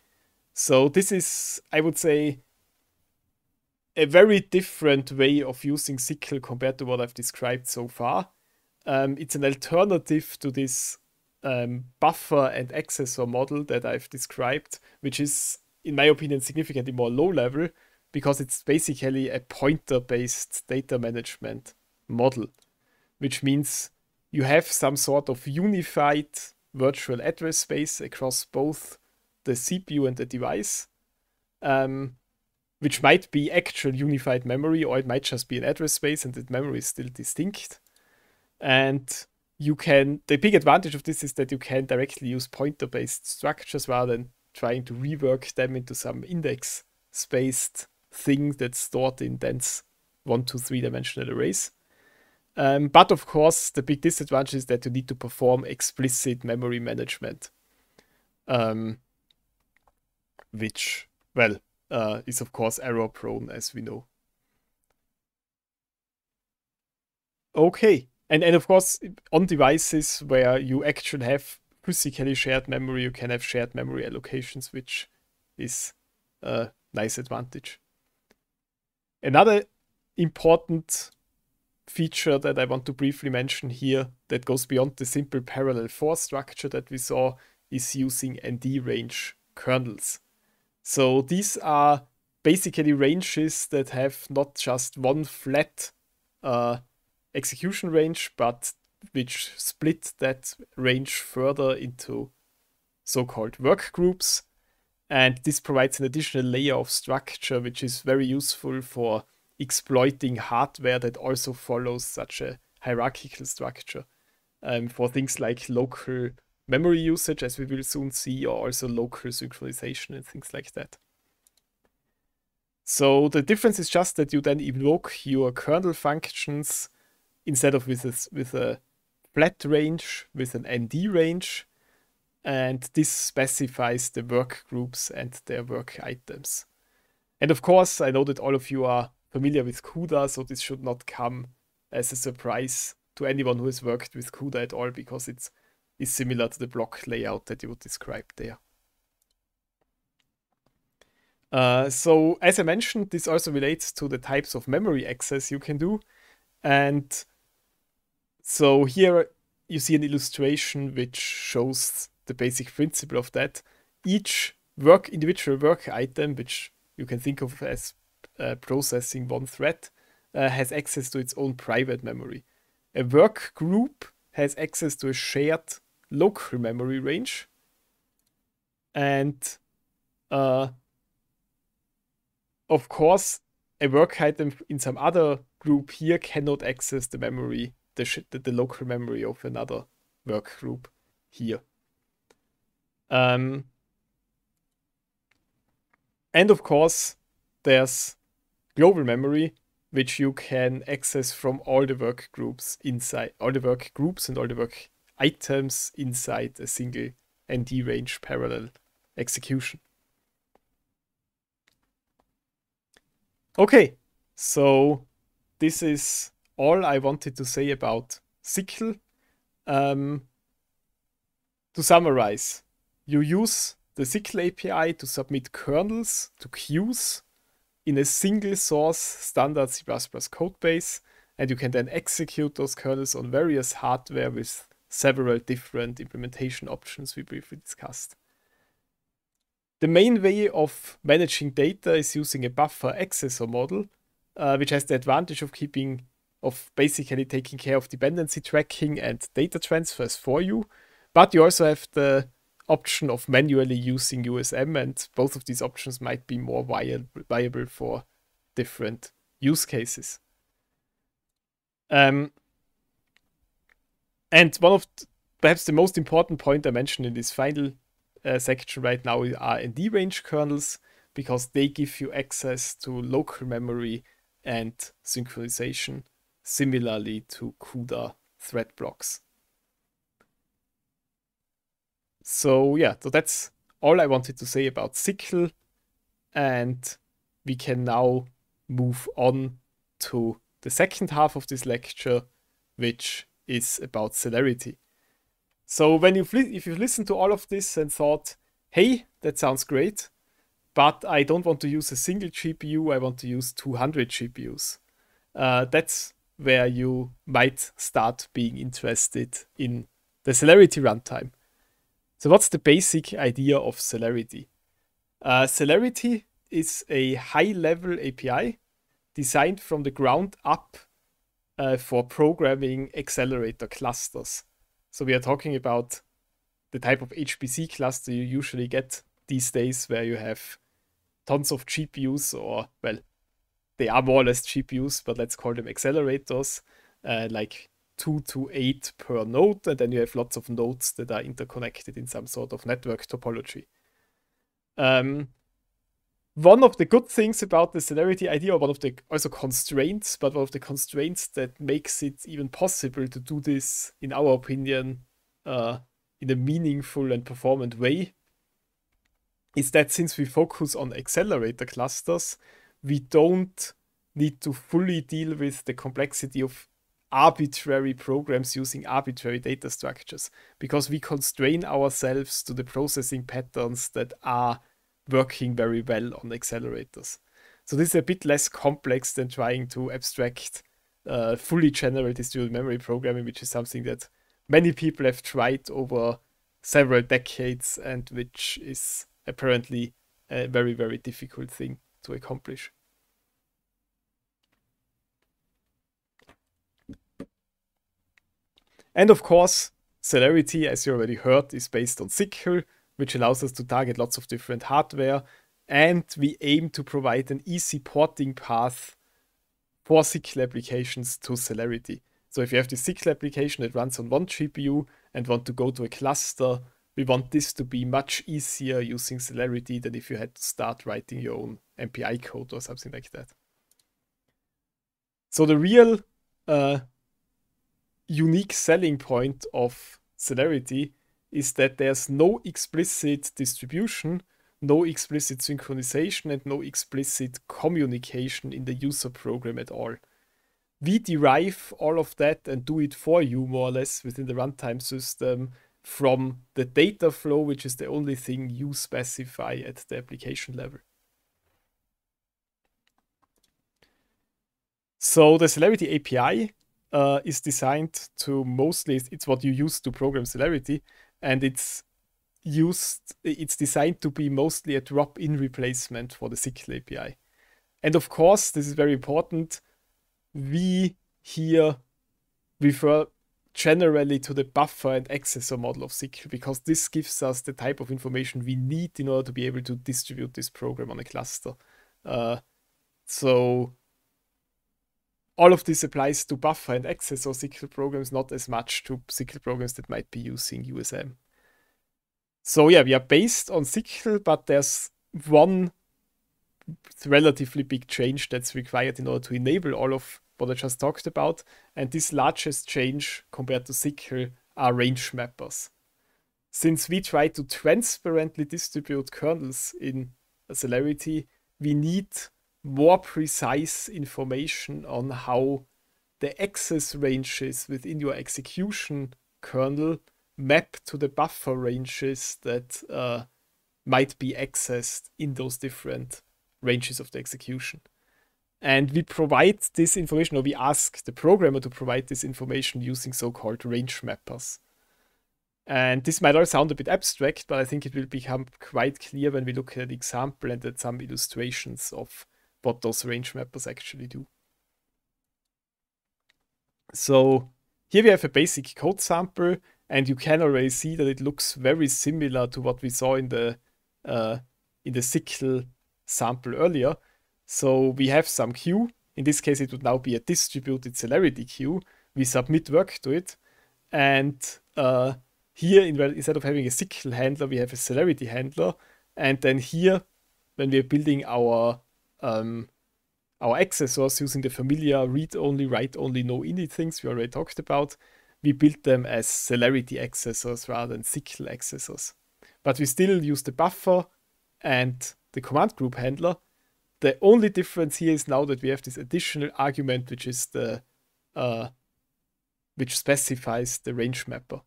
So this is, I would say, a very different way of using SQL compared to what I've described so far. Um, it's an alternative to this um, buffer and accessor model that I've described, which is, in my opinion, significantly more low level because it's basically a pointer based data management model, which means you have some sort of unified virtual address space across both the CPU and the device, um, which might be actual unified memory or it might just be an address space and the memory is still distinct. And you can, the big advantage of this is that you can directly use pointer based structures rather than trying to rework them into some index based thing that's stored in dense one to three dimensional arrays. Um, but of course, the big disadvantage is that you need to perform explicit memory management, um, which, well, uh, is of course error prone as we know. Okay, and and of course on devices where you actually have physically shared memory, you can have shared memory allocations, which is a nice advantage. Another important feature that I want to briefly mention here that goes beyond the simple parallel 4 structure that we saw is using ND range kernels. So these are basically ranges that have not just one flat uh, execution range, but which split that range further into so-called work groups and this provides an additional layer of structure, which is very useful for exploiting hardware that also follows such a hierarchical structure um, for things like local memory usage, as we will soon see, or also local synchronization and things like that. So the difference is just that you then invoke your kernel functions instead of with a, with a flat range, with an ND range, and this specifies the work groups and their work items. And of course, I know that all of you are familiar with CUDA, so this should not come as a surprise to anyone who has worked with CUDA at all, because it is similar to the block layout that you would describe there. Uh, so as I mentioned, this also relates to the types of memory access you can do. And so here you see an illustration which shows the basic principle of that each work individual work item, which you can think of as uh, processing one thread, uh, has access to its own private memory. A work group has access to a shared local memory range, and uh, of course, a work item in some other group here cannot access the memory, the, the, the local memory of another work group here. Um, and of course, there's global memory, which you can access from all the work groups inside, all the work groups and all the work items inside a single ND range parallel execution. Okay, so this is all I wanted to say about Sickle. Um, to summarize, you use the SQL API to submit kernels to queues in a single source standard C++ code base, and you can then execute those kernels on various hardware with several different implementation options we briefly discussed. The main way of managing data is using a buffer accessor model, uh, which has the advantage of keeping, of basically taking care of dependency tracking and data transfers for you. But you also have the option of manually using USM, and both of these options might be more viable, viable for different use cases. Um, and one of perhaps the most important point I mentioned in this final uh, section right now are ND range kernels because they give you access to local memory and synchronization, similarly to CUDA thread blocks. So yeah, so that's all I wanted to say about Sickle, and we can now move on to the second half of this lecture, which is about celerity. So when you if you listened to all of this and thought, "Hey, that sounds great," but I don't want to use a single GPU, I want to use 200 GPUs. Uh, that's where you might start being interested in the celerity runtime. So what's the basic idea of Celerity? Uh, Celerity is a high-level API designed from the ground up uh, for programming accelerator clusters. So we are talking about the type of HPC cluster you usually get these days where you have tons of GPUs or, well, they are more or less GPUs, but let's call them accelerators, uh, like two to eight per node, and then you have lots of nodes that are interconnected in some sort of network topology. Um, one of the good things about the celerity idea, or one of the also constraints, but one of the constraints that makes it even possible to do this, in our opinion, uh, in a meaningful and performant way, is that since we focus on accelerator clusters, we don't need to fully deal with the complexity of arbitrary programs using arbitrary data structures because we constrain ourselves to the processing patterns that are working very well on accelerators. So this is a bit less complex than trying to abstract uh, fully general distributed memory programming, which is something that many people have tried over several decades and which is apparently a very, very difficult thing to accomplish. And of course, celerity, as you already heard, is based on SQL, which allows us to target lots of different hardware. And we aim to provide an easy porting path for SQL applications to celerity. So if you have the SQL application that runs on one GPU and want to go to a cluster, we want this to be much easier using celerity than if you had to start writing your own MPI code or something like that. So the real uh, unique selling point of celerity is that there's no explicit distribution, no explicit synchronization, and no explicit communication in the user program at all. We derive all of that and do it for you more or less within the runtime system from the data flow, which is the only thing you specify at the application level. So the Celerity API uh, is designed to mostly it's what you use to program celerity and it's used it's designed to be mostly a drop-in replacement for the SQL API. And of course, this is very important. We here refer generally to the buffer and accessor model of SQL because this gives us the type of information we need in order to be able to distribute this program on a cluster. Uh, so all of this applies to buffer and access or SQL programs, not as much to SQL programs that might be using USM. So yeah, we are based on SQL, but there's one relatively big change that's required in order to enable all of what I just talked about. And this largest change compared to SQL are range mappers. Since we try to transparently distribute kernels in a celerity, we need more precise information on how the access ranges within your execution kernel map to the buffer ranges that uh, might be accessed in those different ranges of the execution. And we provide this information, or we ask the programmer to provide this information using so called range mappers. And this might all sound a bit abstract, but I think it will become quite clear when we look at an example and at some illustrations of what those range mappers actually do. So here we have a basic code sample, and you can already see that it looks very similar to what we saw in the uh, in the sickle sample earlier. So we have some queue. In this case, it would now be a distributed celerity queue. We submit work to it, and uh, here in, instead of having a sickle handler, we have a celerity handler, and then here, when we're building our um, our access source using the familiar read-only, write-only, no init things we already talked about. We built them as celerity accessors rather than signal accessors. But we still use the buffer and the command group handler. The only difference here is now that we have this additional argument, which is the uh, which specifies the range mapper.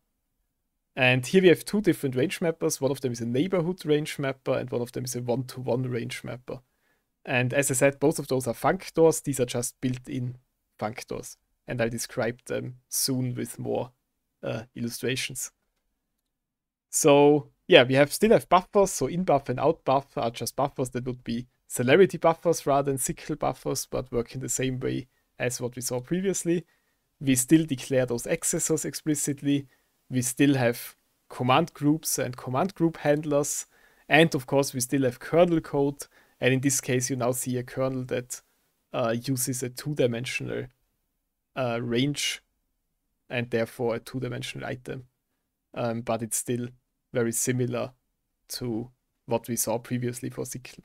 And here we have two different range mappers. One of them is a neighborhood range mapper, and one of them is a one to -one range mapper. And as I said, both of those are functors. These are just built-in functors. And I'll describe them soon with more uh, illustrations. So yeah, we have still have buffers. So in buff and out buff are just buffers that would be celerity buffers rather than sickle buffers, but work in the same way as what we saw previously. We still declare those accessors explicitly. We still have command groups and command group handlers. And of course, we still have kernel code and in this case, you now see a kernel that uh, uses a two-dimensional uh, range and therefore a two-dimensional item. Um, but it's still very similar to what we saw previously for Sickle.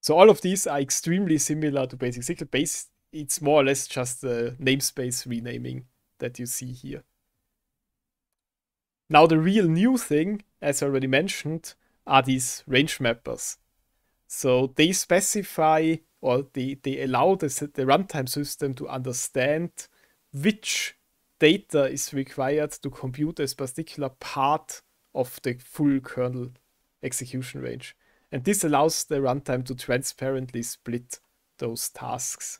So all of these are extremely similar to basic Sickle. Base, it's more or less just the namespace renaming that you see here. Now the real new thing, as I already mentioned, are these range mappers. So they specify or they, they allow the, the runtime system to understand which data is required to compute a particular part of the full kernel execution range. And this allows the runtime to transparently split those tasks.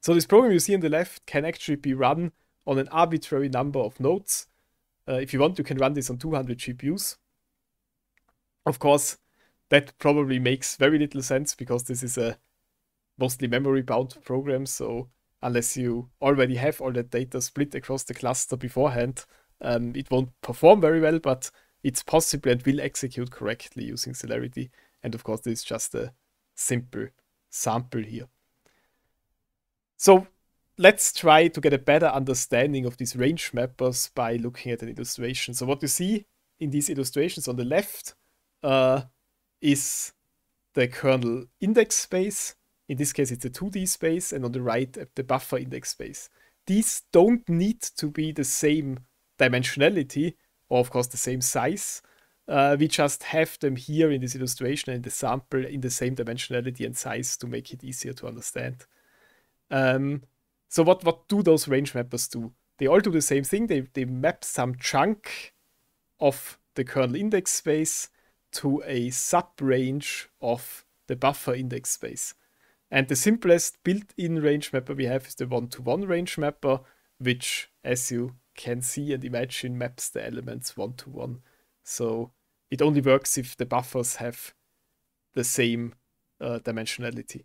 So this program you see on the left can actually be run on an arbitrary number of nodes. Uh, if you want, you can run this on 200 GPUs. Of course, that probably makes very little sense because this is a mostly memory bound program. So unless you already have all that data split across the cluster beforehand, um, it won't perform very well, but it's possible and will execute correctly using celerity. And of course, this is just a simple sample here. So let's try to get a better understanding of these range mappers by looking at an illustration. So what you see in these illustrations on the left uh, is the kernel index space. In this case, it's a 2D space, and on the right, uh, the buffer index space. These don't need to be the same dimensionality, or of course the same size. Uh, we just have them here in this illustration and the sample in the same dimensionality and size to make it easier to understand. Um, so what, what do those range mappers do? They all do the same thing. They, they map some chunk of the kernel index space to a sub-range of the buffer index space. And the simplest built-in range mapper we have is the one-to-one -one range mapper, which, as you can see and imagine, maps the elements one-to-one. -one. So it only works if the buffers have the same uh, dimensionality.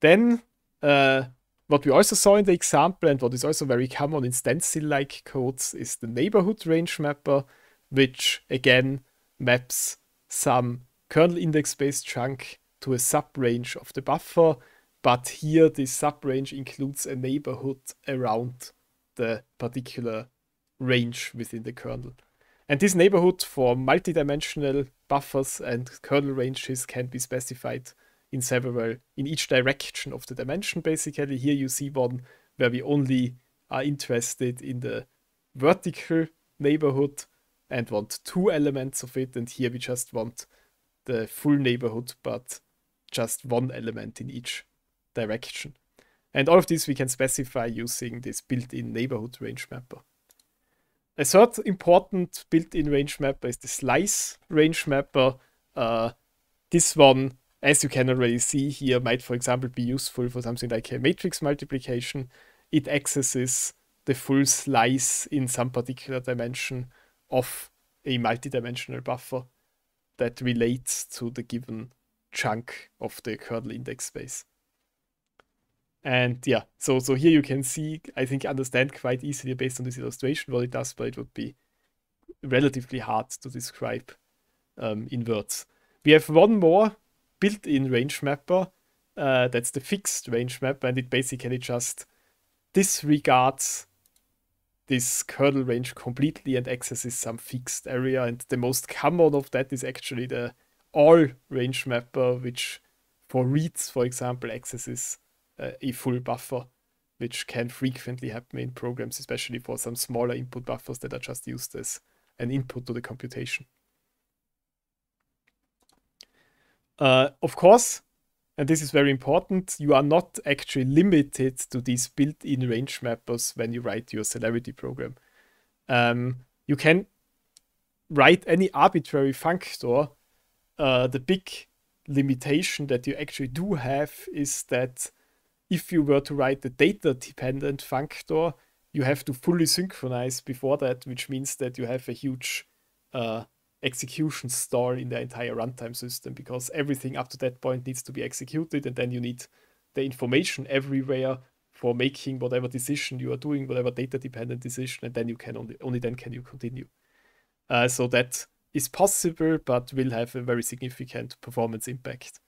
Then, uh, what we also saw in the example and what is also very common in stencil-like codes is the neighborhood range mapper, which again maps some kernel index-based chunk to a sub-range of the buffer, but here this sub-range includes a neighborhood around the particular range within the kernel. And this neighborhood for multidimensional buffers and kernel ranges can be specified in several, in each direction of the dimension basically. Here you see one where we only are interested in the vertical neighborhood and want two elements of it. And here we just want the full neighborhood, but just one element in each direction. And all of this we can specify using this built-in neighborhood range mapper. A third important built-in range mapper is the slice range mapper. Uh, this one, as you can already see here, might, for example, be useful for something like a matrix multiplication. It accesses the full slice in some particular dimension of a multidimensional buffer that relates to the given chunk of the kernel index space. And yeah, so so here you can see, I think, understand quite easily based on this illustration what it does, but it would be relatively hard to describe um, in words. We have one more built-in range mapper. Uh, that's the fixed range mapper, and it basically just disregards this kernel range completely and accesses some fixed area. And the most common of that is actually the all range mapper, which for reads, for example, accesses uh, a full buffer, which can frequently happen in programs, especially for some smaller input buffers that are just used as an input to the computation. Uh, of course, and this is very important, you are not actually limited to these built-in range mappers when you write your celerity program. Um, you can write any arbitrary functor. Uh, the big limitation that you actually do have is that if you were to write the data-dependent functor, you have to fully synchronize before that, which means that you have a huge uh, execution store in the entire runtime system because everything up to that point needs to be executed and then you need the information everywhere for making whatever decision you are doing, whatever data dependent decision, and then you can only, only then can you continue. Uh, so that is possible, but will have a very significant performance impact.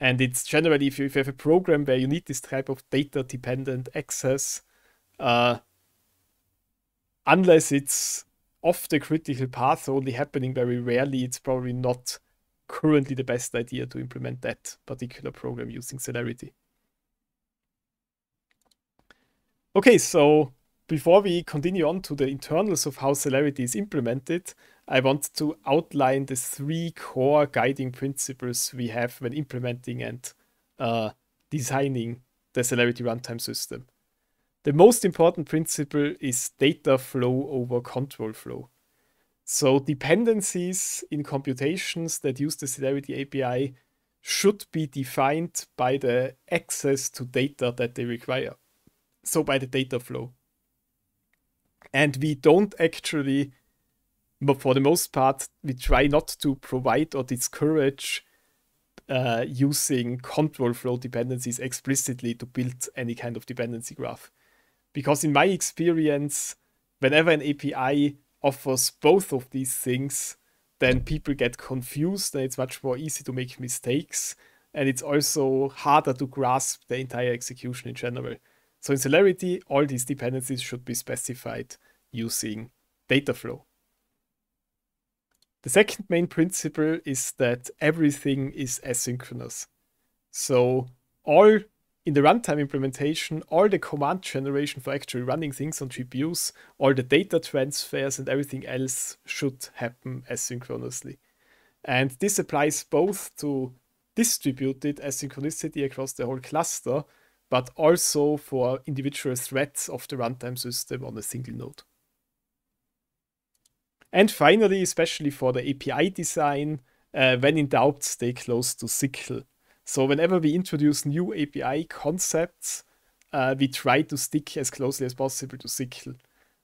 And it's generally if you, if you have a program where you need this type of data dependent access, uh, unless it's off the critical path only happening very rarely, it's probably not currently the best idea to implement that particular program using celerity. Okay, so before we continue on to the internals of how celerity is implemented, I want to outline the three core guiding principles we have when implementing and uh, designing the celerity runtime system the most important principle is data flow over control flow. So dependencies in computations that use the Celerity API should be defined by the access to data that they require. So by the data flow. And we don't actually, for the most part, we try not to provide or discourage uh, using control flow dependencies explicitly to build any kind of dependency graph. Because in my experience, whenever an API offers both of these things, then people get confused and it's much more easy to make mistakes. And it's also harder to grasp the entire execution in general. So in Celerity, all these dependencies should be specified using data flow. The second main principle is that everything is asynchronous. So all in the runtime implementation, all the command generation for actually running things on GPUs, all the data transfers and everything else should happen asynchronously. And this applies both to distributed asynchronicity across the whole cluster, but also for individual threads of the runtime system on a single node. And finally, especially for the API design, uh, when in doubt, stay close to SQL so whenever we introduce new API concepts, uh, we try to stick as closely as possible to SQL.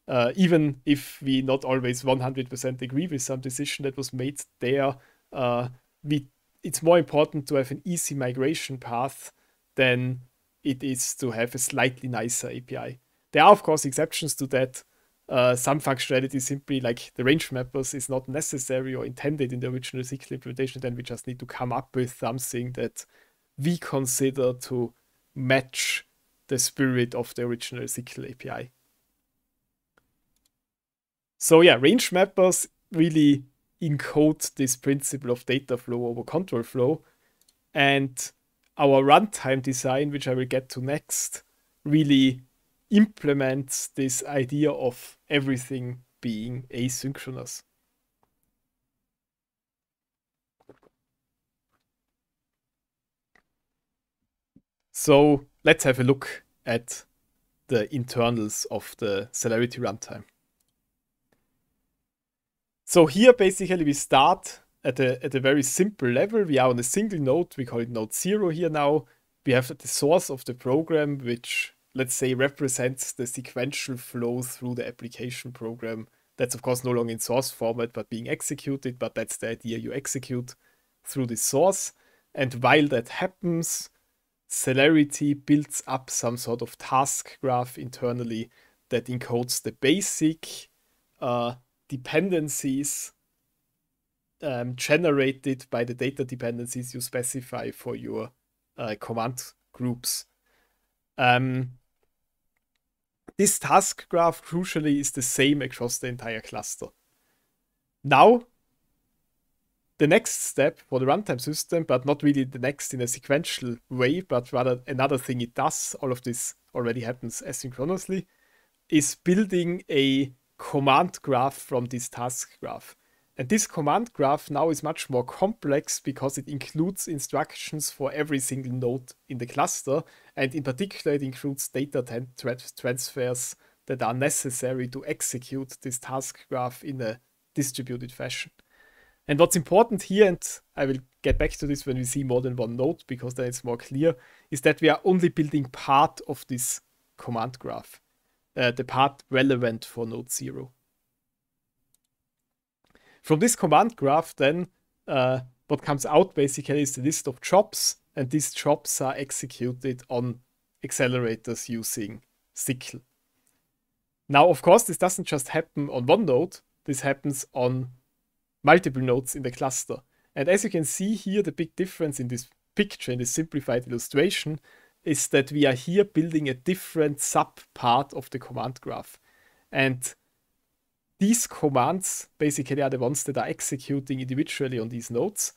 Uh, even if we not always 100% agree with some decision that was made there, uh, we, it's more important to have an easy migration path than it is to have a slightly nicer API. There are, of course, exceptions to that, uh, some functionality simply like the range mappers is not necessary or intended in the original SQL implementation. Then we just need to come up with something that we consider to match the spirit of the original SQL API. So yeah, range mappers really encode this principle of data flow over control flow. And our runtime design, which I will get to next, really implements this idea of everything being asynchronous. So let's have a look at the internals of the celerity runtime. So here basically we start at a, at a very simple level. We are on a single node, we call it node zero here now. We have the source of the program, which let's say, represents the sequential flow through the application program. That's of course no longer in source format, but being executed, but that's the idea you execute through the source. And while that happens, Celerity builds up some sort of task graph internally that encodes the basic uh, dependencies um, generated by the data dependencies you specify for your uh, command groups. Um, this task graph crucially is the same across the entire cluster. Now, the next step for the runtime system, but not really the next in a sequential way, but rather another thing it does, all of this already happens asynchronously, is building a command graph from this task graph. And this command graph now is much more complex because it includes instructions for every single node in the cluster, and in particular it includes data tra transfers that are necessary to execute this task graph in a distributed fashion. And what's important here, and I will get back to this when we see more than one node because then it's more clear, is that we are only building part of this command graph, uh, the part relevant for node 0. From this command graph, then, uh, what comes out basically is the list of jobs, and these jobs are executed on accelerators using Sickle. Now, of course, this doesn't just happen on one node. This happens on multiple nodes in the cluster. And as you can see here, the big difference in this picture, in this simplified illustration, is that we are here building a different sub part of the command graph. And these commands basically are the ones that are executing individually on these nodes.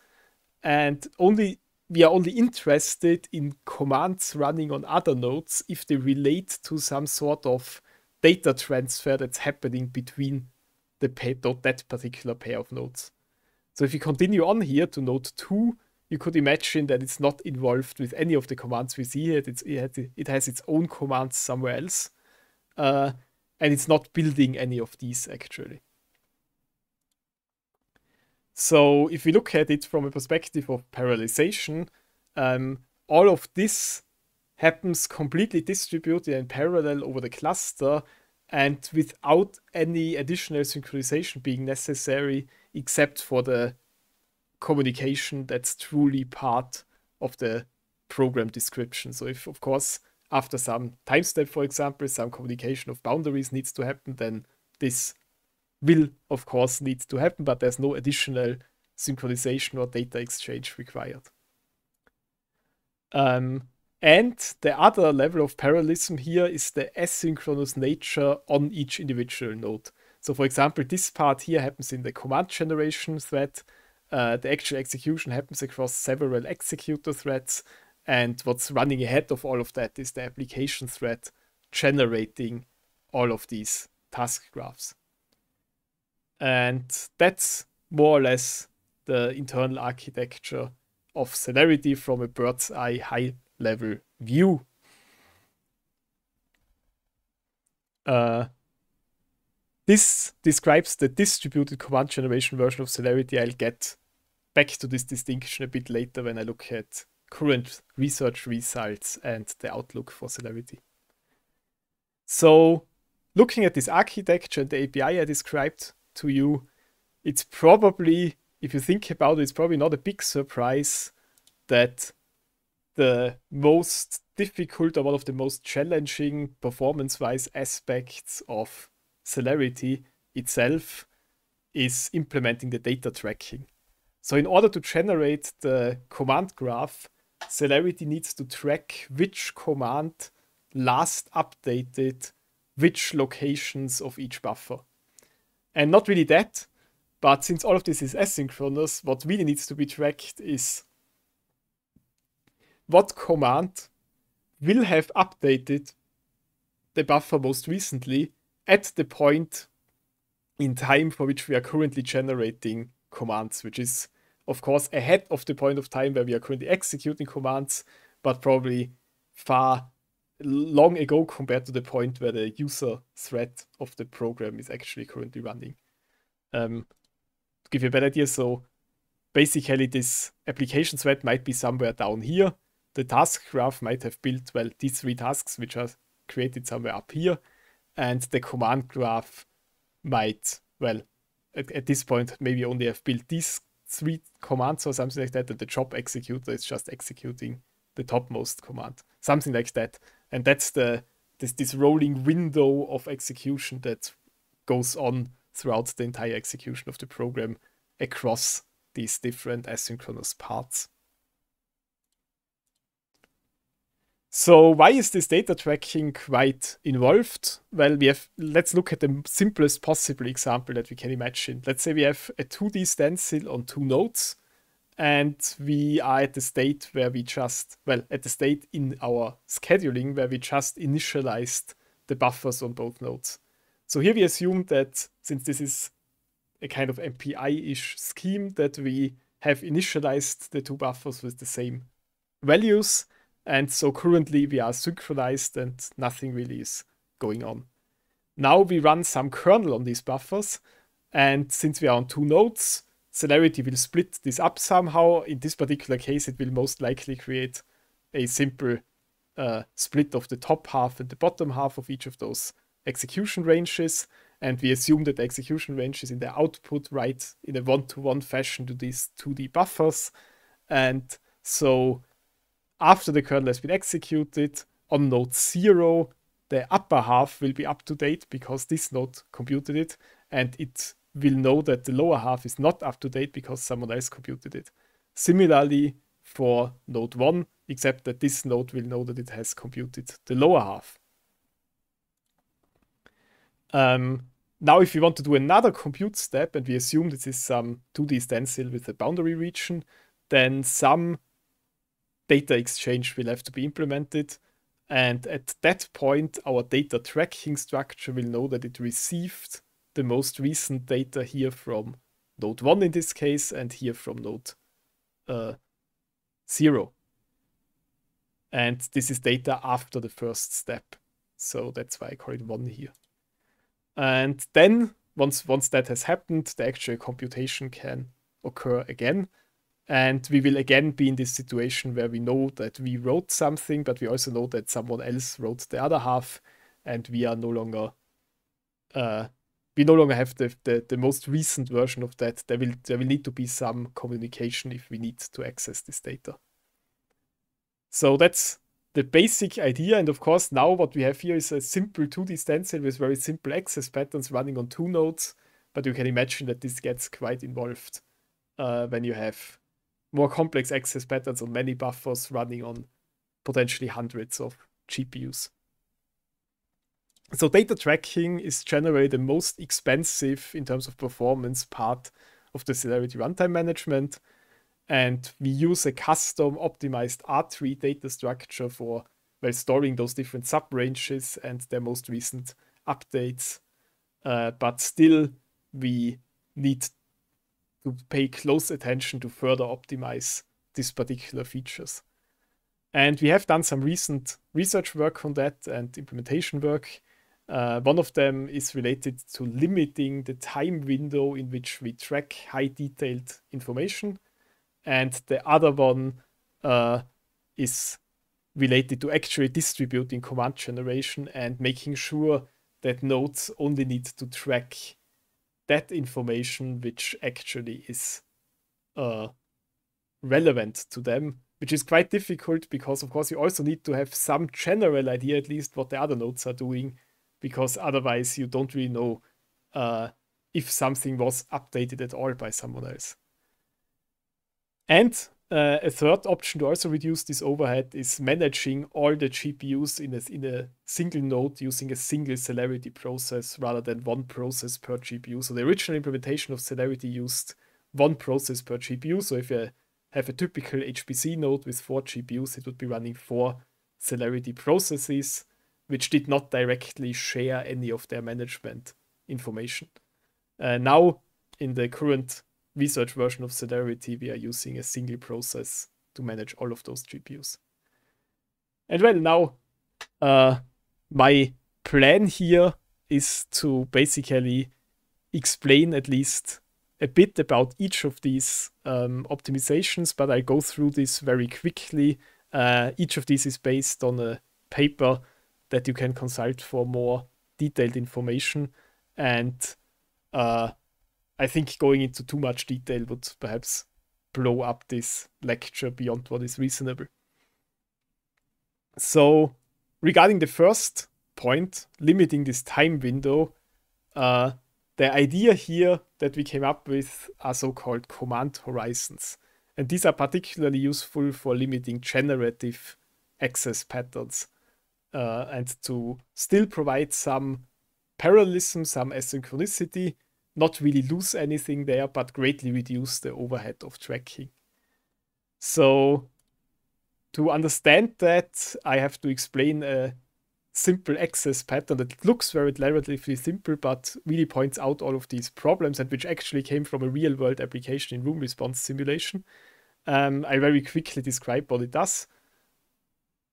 And only we are only interested in commands running on other nodes if they relate to some sort of data transfer that's happening between the that particular pair of nodes. So if you continue on here to node 2, you could imagine that it's not involved with any of the commands we see here. It's, it, has its own commands somewhere else. Uh, and it's not building any of these actually. So if we look at it from a perspective of parallelization, um, all of this happens completely distributed and parallel over the cluster and without any additional synchronization being necessary except for the communication that's truly part of the program description. So if, of course, after some time step, for example, some communication of boundaries needs to happen, then this will, of course, need to happen, but there's no additional synchronization or data exchange required. Um, and the other level of parallelism here is the asynchronous nature on each individual node. So for example, this part here happens in the command generation thread. Uh, the actual execution happens across several executor threads. And what's running ahead of all of that is the application thread generating all of these task graphs. And that's more or less the internal architecture of celerity from a bird's eye high level view. Uh, this describes the distributed command generation version of celerity. I'll get back to this distinction a bit later when I look at current research results and the outlook for Celerity. So looking at this architecture, the API I described to you, it's probably, if you think about it, it's probably not a big surprise that the most difficult or one of the most challenging performance-wise aspects of Celerity itself is implementing the data tracking. So in order to generate the command graph, celerity needs to track which command last updated which locations of each buffer. And not really that, but since all of this is asynchronous, what really needs to be tracked is what command will have updated the buffer most recently at the point in time for which we are currently generating commands, which is of course, ahead of the point of time where we are currently executing commands, but probably far long ago compared to the point where the user thread of the program is actually currently running. Um, to give you a better idea, so basically this application thread might be somewhere down here. The task graph might have built, well, these three tasks, which are created somewhere up here. And the command graph might, well, at, at this point, maybe only have built these three commands or something like that, and the job executor is just executing the topmost command, something like that. And that's the this this rolling window of execution that goes on throughout the entire execution of the program across these different asynchronous parts. So why is this data tracking quite involved? Well, we have, let's look at the simplest possible example that we can imagine. Let's say we have a 2D stencil on two nodes and we are at the state where we just, well, at the state in our scheduling where we just initialized the buffers on both nodes. So here we assume that since this is a kind of MPI-ish scheme that we have initialized the two buffers with the same values and so currently we are synchronized and nothing really is going on. Now we run some kernel on these buffers. And since we are on two nodes, Celerity will split this up somehow. In this particular case, it will most likely create a simple uh, split of the top half and the bottom half of each of those execution ranges. And we assume that the execution ranges in the output write in a one-to-one -one fashion to these 2D buffers. And so after the kernel has been executed on node 0, the upper half will be up to date because this node computed it and it will know that the lower half is not up to date because someone else computed it. Similarly for node 1, except that this node will know that it has computed the lower half. Um, now if we want to do another compute step and we assume this is some 2D stencil with a boundary region, then some data exchange will have to be implemented. And at that point, our data tracking structure will know that it received the most recent data here from node 1 in this case and here from node uh, 0. And this is data after the first step. So that's why I call it 1 here. And then once, once that has happened, the actual computation can occur again. And we will again be in this situation where we know that we wrote something, but we also know that someone else wrote the other half, and we are no longer uh, we no longer have the, the, the most recent version of that. There will there will need to be some communication if we need to access this data. So that's the basic idea. And of course, now what we have here is a simple 2D stencil with very simple access patterns running on two nodes. But you can imagine that this gets quite involved uh, when you have more complex access patterns on many buffers running on potentially hundreds of GPUs. So data tracking is generally the most expensive in terms of performance part of the Celerity runtime management. And we use a custom optimized R3 data structure for well, storing those different sub-ranges and their most recent updates. Uh, but still, we need to pay close attention to further optimize these particular features. And we have done some recent research work on that and implementation work. Uh, one of them is related to limiting the time window in which we track high detailed information. And the other one uh, is related to actually distributing command generation and making sure that nodes only need to track that information which actually is uh, relevant to them, which is quite difficult because, of course, you also need to have some general idea at least what the other nodes are doing, because otherwise you don't really know uh, if something was updated at all by someone else. And uh, a third option to also reduce this overhead is managing all the GPUs in a, in a single node using a single celerity process rather than one process per GPU. So the original implementation of celerity used one process per GPU. So if you have a typical HPC node with four GPUs, it would be running four celerity processes, which did not directly share any of their management information. Uh, now, in the current research version of Celerity, we are using a single process to manage all of those GPUs. And well, now uh, my plan here is to basically explain at least a bit about each of these um, optimizations, but I go through this very quickly. Uh, each of these is based on a paper that you can consult for more detailed information. And uh, I think going into too much detail would perhaps blow up this lecture beyond what is reasonable. So, regarding the first point, limiting this time window, uh, the idea here that we came up with are so called command horizons. And these are particularly useful for limiting generative access patterns uh, and to still provide some parallelism, some asynchronicity, not really lose anything there, but greatly reduce the overhead of tracking. So to understand that, I have to explain a simple access pattern that looks very relatively simple, but really points out all of these problems and which actually came from a real world application in room response simulation. Um, I very quickly describe what it does.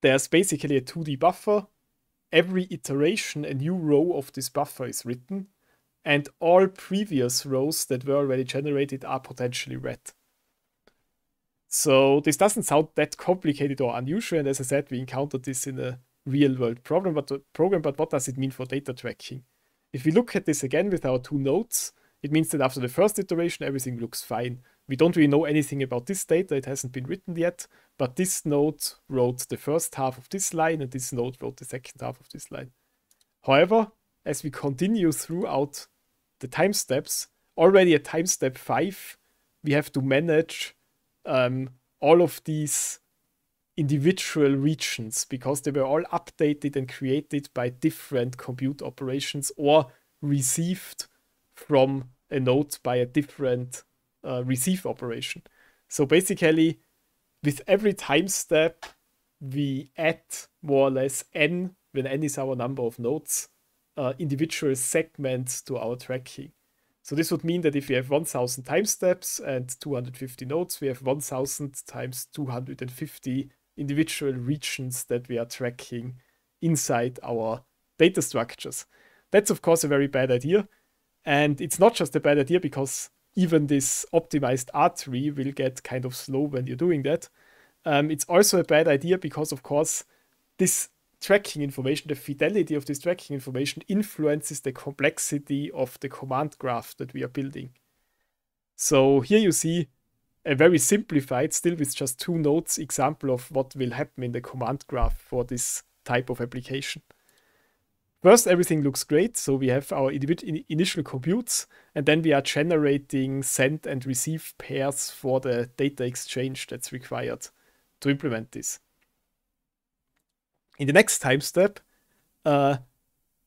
There's basically a 2D buffer. Every iteration, a new row of this buffer is written and all previous rows that were already generated are potentially red. So this doesn't sound that complicated or unusual, and as I said, we encountered this in a real-world problem. but, uh, program, but what does it mean for data tracking? If we look at this again with our two nodes, it means that after the first iteration, everything looks fine. We don't really know anything about this data, it hasn't been written yet, but this node wrote the first half of this line and this node wrote the second half of this line. However, as we continue throughout the time steps, already at time step five, we have to manage um, all of these individual regions because they were all updated and created by different compute operations or received from a node by a different uh, receive operation. So basically, with every time step, we add more or less n, when n is our number of nodes, uh, individual segments to our tracking. So this would mean that if we have 1000 time steps and 250 nodes, we have 1000 times 250 individual regions that we are tracking inside our data structures. That's of course a very bad idea. And it's not just a bad idea because even this optimized R tree will get kind of slow when you're doing that. Um, it's also a bad idea because of course this tracking information, the fidelity of this tracking information influences the complexity of the command graph that we are building. So here you see a very simplified, still with just two nodes, example of what will happen in the command graph for this type of application. First, everything looks great. So we have our initial computes, and then we are generating send and receive pairs for the data exchange that's required to implement this in the next time step, uh,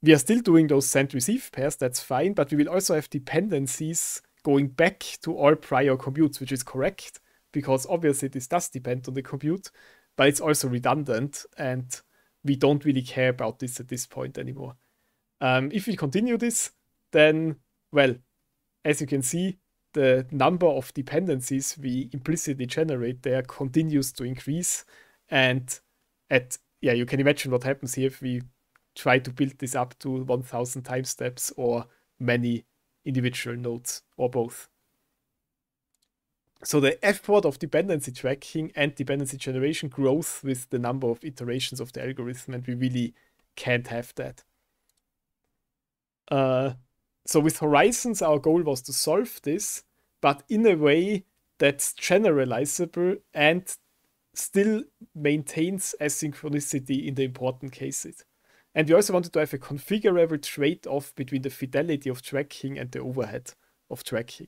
we are still doing those send receive pairs, that's fine, but we will also have dependencies going back to all prior commutes, which is correct, because obviously this does depend on the compute, but it's also redundant, and we don't really care about this at this point anymore. Um, if we continue this, then, well, as you can see, the number of dependencies we implicitly generate there continues to increase, and at yeah, you can imagine what happens here if we try to build this up to 1000 time steps or many individual nodes or both. So the effort of dependency tracking and dependency generation grows with the number of iterations of the algorithm, and we really can't have that. Uh, so with Horizons, our goal was to solve this, but in a way that's generalizable and still maintains asynchronicity in the important cases. And we also wanted to have a configurable trade-off between the fidelity of tracking and the overhead of tracking.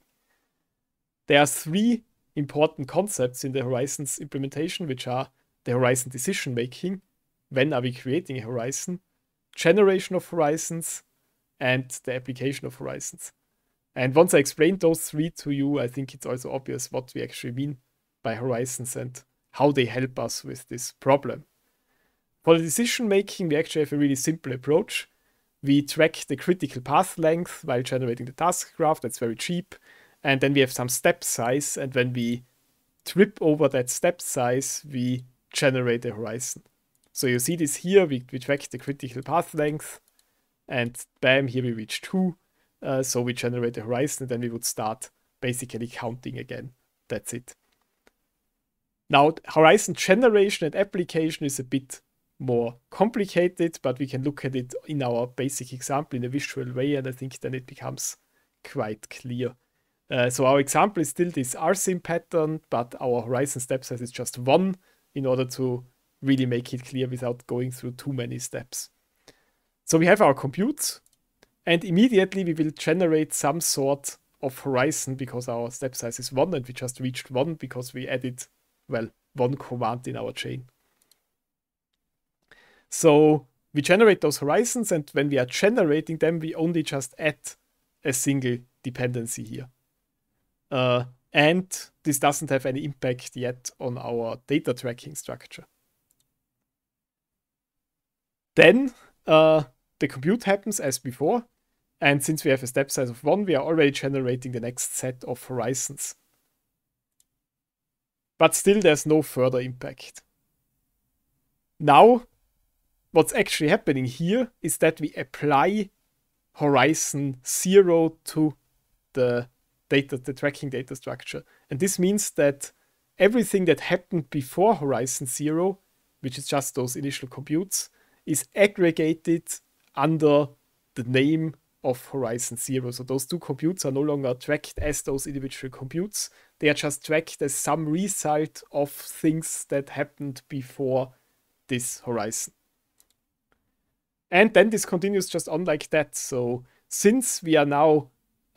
There are three important concepts in the Horizons implementation, which are the Horizon decision making, when are we creating a horizon, generation of horizons, and the application of horizons. And once I explained those three to you, I think it's also obvious what we actually mean by horizons and how they help us with this problem. For the decision making, we actually have a really simple approach. We track the critical path length while generating the task graph, that's very cheap. And then we have some step size, and when we trip over that step size, we generate the horizon. So you see this here, we, we track the critical path length, and bam, here we reach 2. Uh, so we generate the horizon, and then we would start basically counting again. That's it. Now, Horizon generation and application is a bit more complicated, but we can look at it in our basic example in a visual way, and I think then it becomes quite clear. Uh, so our example is still this RSIM pattern, but our horizon step size is just one in order to really make it clear without going through too many steps. So we have our compute, and immediately we will generate some sort of horizon because our step size is one, and we just reached one because we added well, one command in our chain. So we generate those horizons, and when we are generating them, we only just add a single dependency here. Uh, and this doesn't have any impact yet on our data tracking structure. Then uh, the compute happens as before. And since we have a step size of 1, we are already generating the next set of horizons. But still, there's no further impact. Now, what's actually happening here is that we apply Horizon 0 to the data, the tracking data structure. And this means that everything that happened before Horizon 0, which is just those initial computes, is aggregated under the name of Horizon Zero. So those two computes are no longer tracked as those individual computes. They are just tracked as some result of things that happened before this horizon. And then this continues just on like that. So since we are now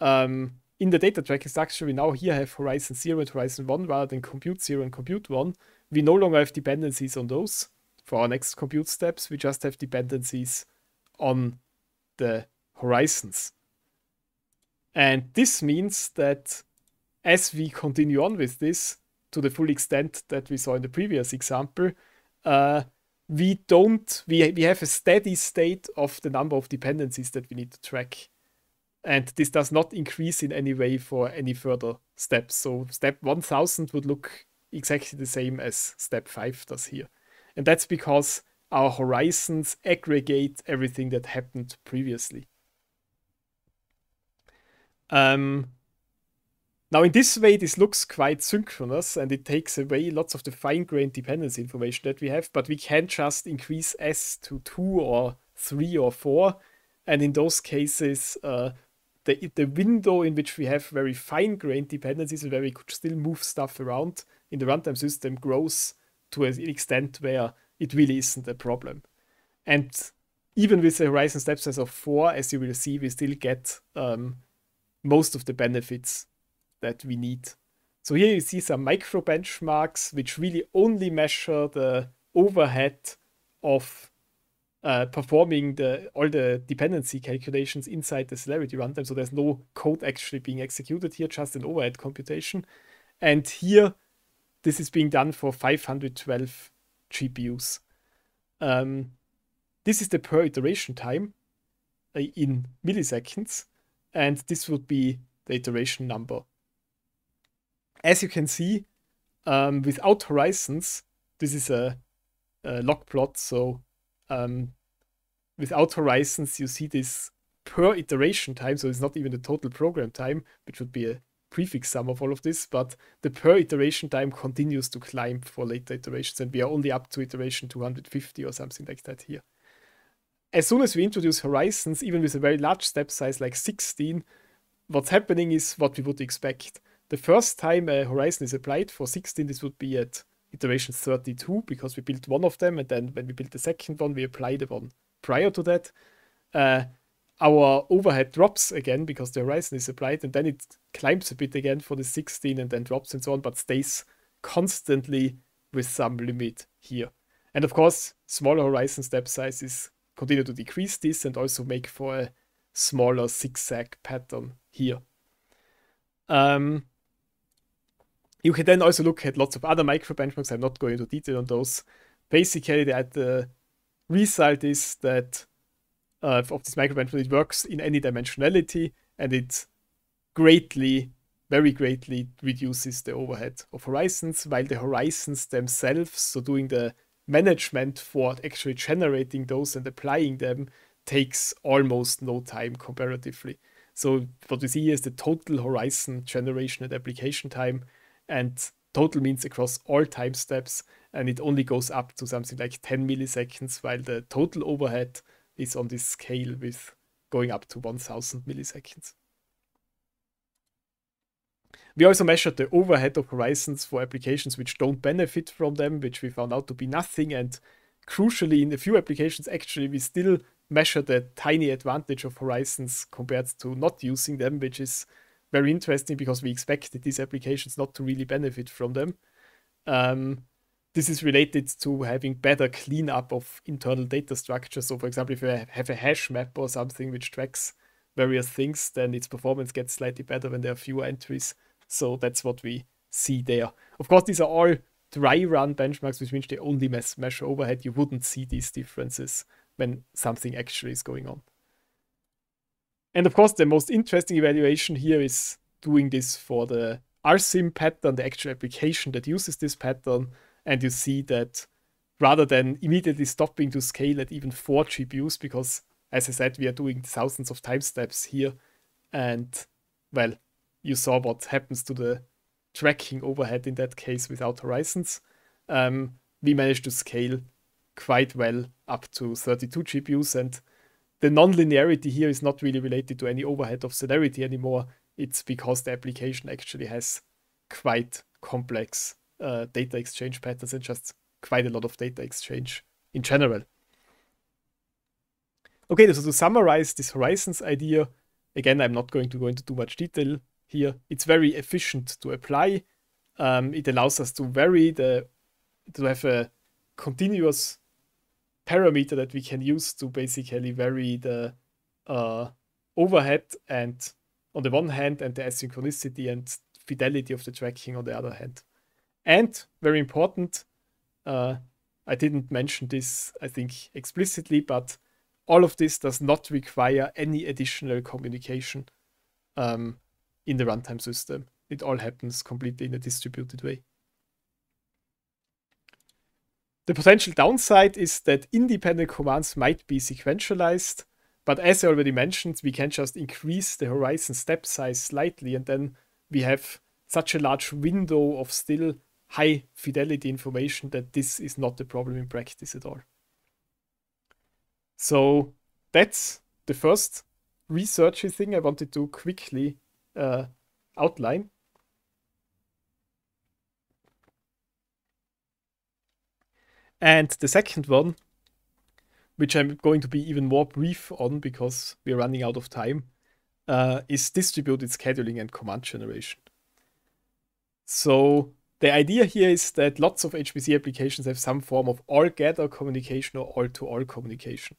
um, in the data tracking structure, we now here have horizon 0 and horizon 1 rather than compute 0 and compute 1. We no longer have dependencies on those for our next compute steps. We just have dependencies on the horizons. And this means that as we continue on with this to the full extent that we saw in the previous example, uh, we don't we, we have a steady state of the number of dependencies that we need to track and this does not increase in any way for any further steps so step 1000 would look exactly the same as step 5 does here and that's because our horizons aggregate everything that happened previously um, now in this way, this looks quite synchronous and it takes away lots of the fine-grained dependency information that we have, but we can just increase S to 2 or 3 or 4. And in those cases, uh, the, the window in which we have very fine-grained dependencies where we could still move stuff around in the runtime system grows to an extent where it really isn't a problem. And even with the horizon step size of 4, as you will see, we still get um, most of the benefits that we need. So here you see some micro benchmarks which really only measure the overhead of uh, performing the all the dependency calculations inside the celerity runtime. So there's no code actually being executed here, just an overhead computation. And here, this is being done for 512 GPUs. Um, this is the per iteration time uh, in milliseconds and this would be the iteration number. As you can see, um, without horizons, this is a, a log plot, so um, without horizons, you see this per iteration time, so it's not even the total program time, which would be a prefix sum of all of this, but the per iteration time continues to climb for later iterations, and we are only up to iteration 250 or something like that here as soon as we introduce horizons, even with a very large step size like 16, what's happening is what we would expect. The first time a uh, horizon is applied for 16, this would be at iteration 32 because we built one of them and then when we built the second one, we apply the one prior to that. Uh, our overhead drops again because the horizon is applied and then it climbs a bit again for the 16 and then drops and so on, but stays constantly with some limit here. And of course, smaller horizon step sizes continue to decrease this and also make for a smaller zigzag pattern here. Um, you can then also look at lots of other micro benchmarks. I'm not going into detail on those. Basically, the result is that uh, of this micro benchmark, it works in any dimensionality and it greatly, very greatly reduces the overhead of horizons, while the horizons themselves, so doing the management for actually generating those and applying them takes almost no time comparatively. So what we see is the total horizon generation and application time, and total means across all time steps, and it only goes up to something like 10 milliseconds, while the total overhead is on this scale with going up to 1000 milliseconds. We also measured the overhead of horizons for applications which don't benefit from them, which we found out to be nothing. And crucially, in a few applications, actually, we still measure the tiny advantage of horizons compared to not using them, which is very interesting because we expected these applications not to really benefit from them. Um, this is related to having better cleanup of internal data structures. So, for example, if you have a hash map or something which tracks various things, then its performance gets slightly better when there are fewer entries. So that's what we see there. Of course, these are all dry run benchmarks, which means they only measure overhead. You wouldn't see these differences when something actually is going on. And of course, the most interesting evaluation here is doing this for the RSIM pattern, the actual application that uses this pattern. And you see that rather than immediately stopping to scale at even four GPUs, because as I said, we are doing thousands of time steps here. And, well, you saw what happens to the tracking overhead in that case without horizons. Um, we managed to scale quite well up to 32 GPUs. And the non-linearity here is not really related to any overhead of celerity anymore. It's because the application actually has quite complex uh, data exchange patterns and just quite a lot of data exchange in general. Okay, so to summarize this horizons idea, again, I'm not going to go into too much detail here. It's very efficient to apply. Um, it allows us to vary the, to have a continuous parameter that we can use to basically vary the uh, overhead and on the one hand and the asynchronicity and fidelity of the tracking on the other hand. And very important, uh, I didn't mention this, I think, explicitly, but all of this does not require any additional communication um, in the runtime system. It all happens completely in a distributed way. The potential downside is that independent commands might be sequentialized, but as I already mentioned, we can just increase the horizon step size slightly, and then we have such a large window of still high fidelity information that this is not a problem in practice at all. So that's the first researchy thing I wanted to quickly uh, outline. And the second one, which I'm going to be even more brief on because we're running out of time, uh, is distributed scheduling and command generation. So the idea here is that lots of HPC applications have some form of all-gather communication or all-to-all -all communication.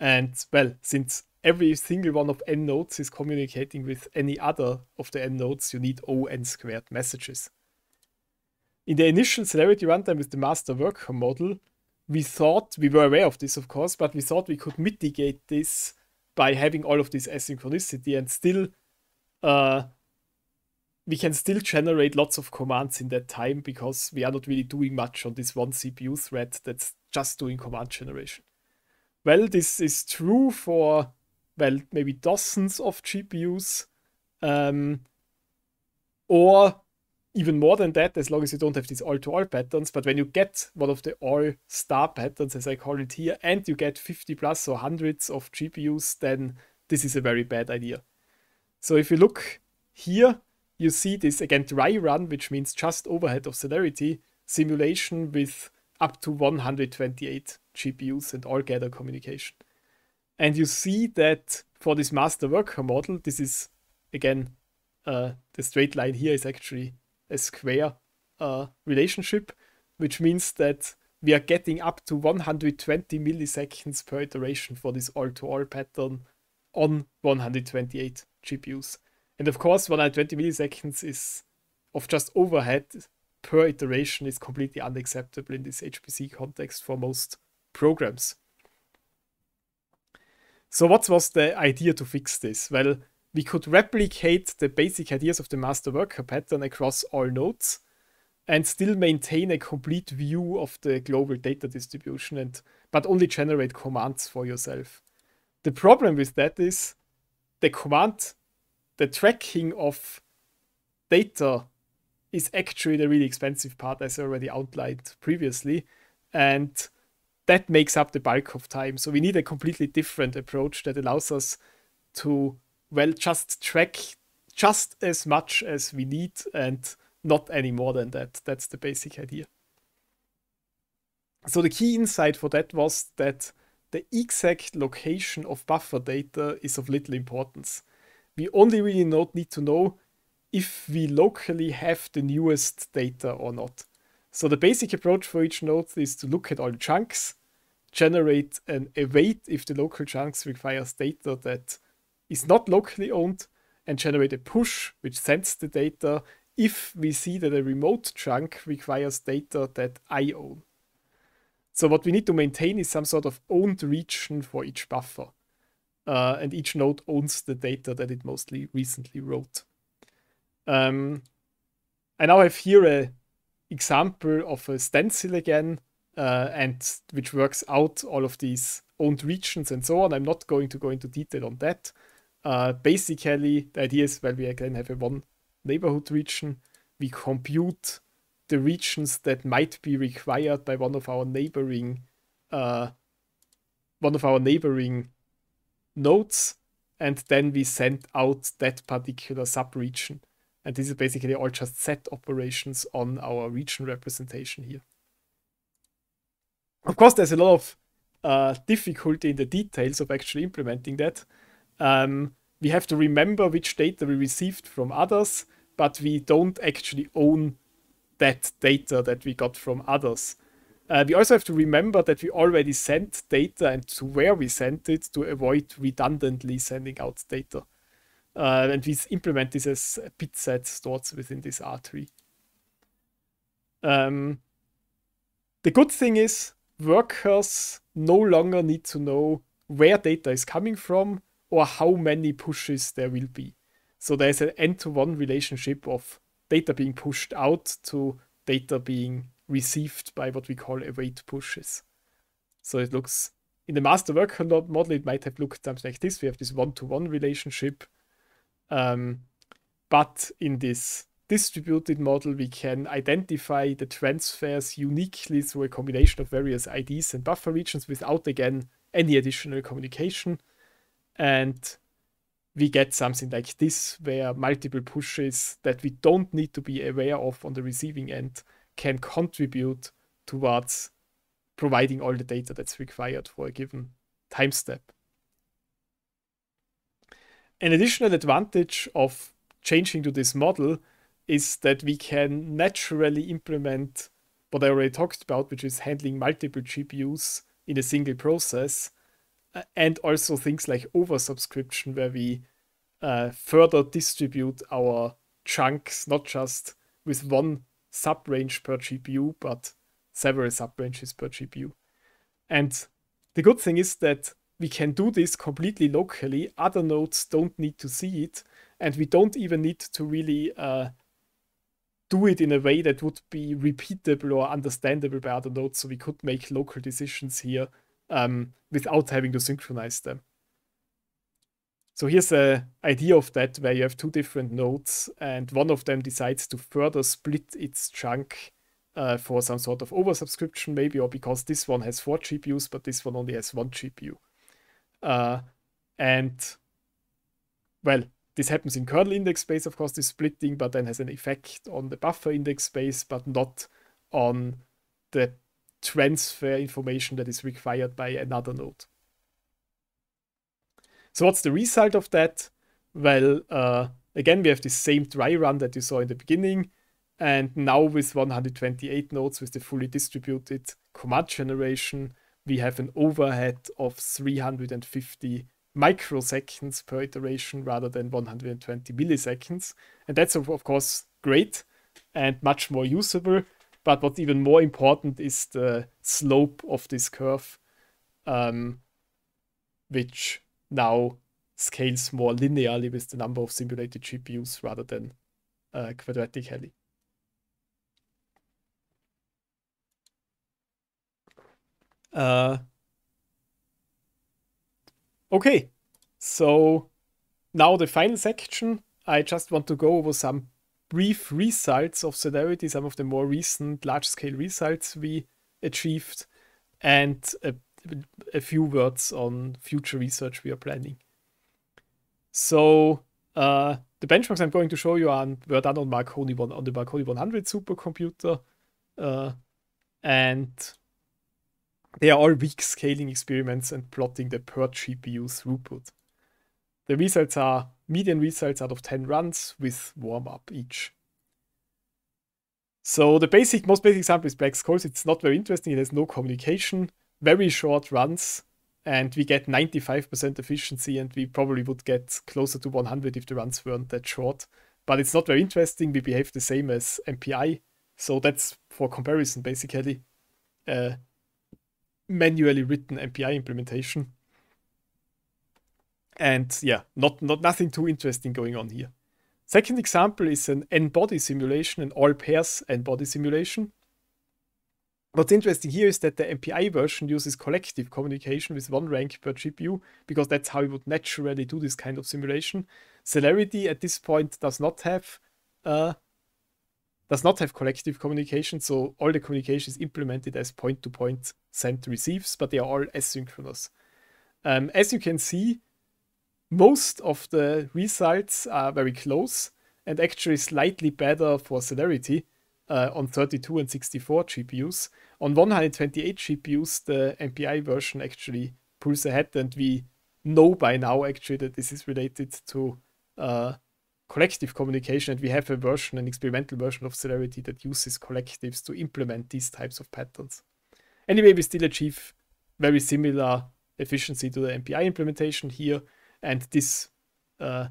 And well, since every single one of n nodes is communicating with any other of the n nodes, you need O n squared messages. In the initial celerity runtime with the master worker model, we thought, we were aware of this of course, but we thought we could mitigate this by having all of this asynchronicity and still uh, we can still generate lots of commands in that time because we are not really doing much on this one CPU thread that's just doing command generation well, this is true for, well, maybe dozens of GPUs. Um, or even more than that, as long as you don't have these all to all patterns. But when you get one of the all star patterns, as I call it here, and you get 50 plus or hundreds of GPUs, then this is a very bad idea. So if you look here, you see this again dry run, which means just overhead of celerity simulation with up to 128 GPUs and all gather communication. And you see that for this master worker model, this is again uh, the straight line here is actually a square uh, relationship, which means that we are getting up to 120 milliseconds per iteration for this all-to-all -all pattern on 128 GPUs. And of course, 120 milliseconds is of just overhead per iteration is completely unacceptable in this HPC context for most programs. So what was the idea to fix this? Well, we could replicate the basic ideas of the master worker pattern across all nodes and still maintain a complete view of the global data distribution and but only generate commands for yourself. The problem with that is the command, the tracking of data is actually the really expensive part, as I already outlined previously. And that makes up the bulk of time. So we need a completely different approach that allows us to, well, just track just as much as we need and not any more than that. That's the basic idea. So the key insight for that was that the exact location of buffer data is of little importance. We only really need to know if we locally have the newest data or not. So the basic approach for each node is to look at all the chunks, generate an await if the local chunks requires data that is not locally owned, and generate a push which sends the data if we see that a remote chunk requires data that I own. So what we need to maintain is some sort of owned region for each buffer. Uh, and each node owns the data that it mostly recently wrote. Um, ähm, I now have here a example of a stencil again, uh, and which works out all of these owned regions and so on. I'm not going to go into detail on that. Uh, basically, the idea is well, we again have a one neighborhood region. We compute the regions that might be required by one of our neighboring uh, one of our neighboring nodes, and then we send out that particular subregion and these are basically all just set operations on our region representation here. Of course, there's a lot of uh, difficulty in the details of actually implementing that. Um, we have to remember which data we received from others, but we don't actually own that data that we got from others. Uh, we also have to remember that we already sent data and to where we sent it to avoid redundantly sending out data uh, and we implement this as bit set stored within this R3. Um, ähm, the good thing is workers no longer need to know where data is coming from or how many pushes there will be. So there's an end-to-one relationship of data being pushed out to data being received by what we call await pushes. So it looks in the master worker model, it might have looked something like this. We have this one-to-one -one relationship um, but in this distributed model, we can identify the transfers uniquely through a combination of various IDs and buffer regions without, again, any additional communication. And we get something like this, where multiple pushes that we don't need to be aware of on the receiving end can contribute towards providing all the data that's required for a given time step an additional advantage of changing to this model is that we can naturally implement what I already talked about, which is handling multiple GPUs in a single process, uh, and also things like oversubscription, where we uh, further distribute our chunks, not just with one subrange per GPU, but several subranges per GPU. And the good thing is that we can do this completely locally. Other nodes don't need to see it, and we don't even need to really uh, do it in a way that would be repeatable or understandable by other nodes. So we could make local decisions here um, without having to synchronize them. So here's an idea of that where you have two different nodes and one of them decides to further split its chunk uh, for some sort of oversubscription maybe or because this one has four GPUs but this one only has one GPU. Uh, and well, this happens in kernel index space, of course, this splitting, but then has an effect on the buffer index space, but not on the transfer information that is required by another node. So what's the result of that? Well, uh, again, we have the same dry run that you saw in the beginning. And now with 128 nodes with the fully distributed command generation, we have an overhead of 350 microseconds per iteration rather than 120 milliseconds. And that's, of course, great and much more usable. But what's even more important is the slope of this curve, um, which now scales more linearly with the number of simulated GPUs rather than uh, quadratically. Uh, okay, so now the final section. I just want to go over some brief results of Celerity, some of the more recent large-scale results we achieved, and a, a, few words on future research we are planning. So uh, the benchmarks I'm going to show you are were done on Marconi on the Marconi 100 supercomputer, uh, and they are all weak scaling experiments and plotting the per GPU throughput. The results are median results out of 10 runs with warm up each. So the basic, most basic example is black skulls. It's not very interesting. It has no communication, very short runs, and we get 95% efficiency, and we probably would get closer to 100 if the runs weren't that short. But it's not very interesting. We behave the same as MPI, so that's for comparison basically. Uh, manually written MPI implementation. And yeah, not, not nothing too interesting going on here. Second example is an n-body simulation, an all pairs n-body simulation. What's interesting here is that the MPI version uses collective communication with one rank per GPU because that's how you would naturally do this kind of simulation. Celerity at this point does not have uh, does not have collective communication, so all the communication is implemented as point-to-point -point sent receives, but they are all asynchronous. Um, as you can see, most of the results are very close and actually slightly better for celerity uh, on 32 and 64 GPUs. On 128 GPUs, the MPI version actually pulls ahead, and we know by now actually that this is related to uh, collective communication and we have a version, an experimental version of Celerity that uses collectives to implement these types of patterns. Anyway, we still achieve very similar efficiency to the MPI implementation here. And this uh,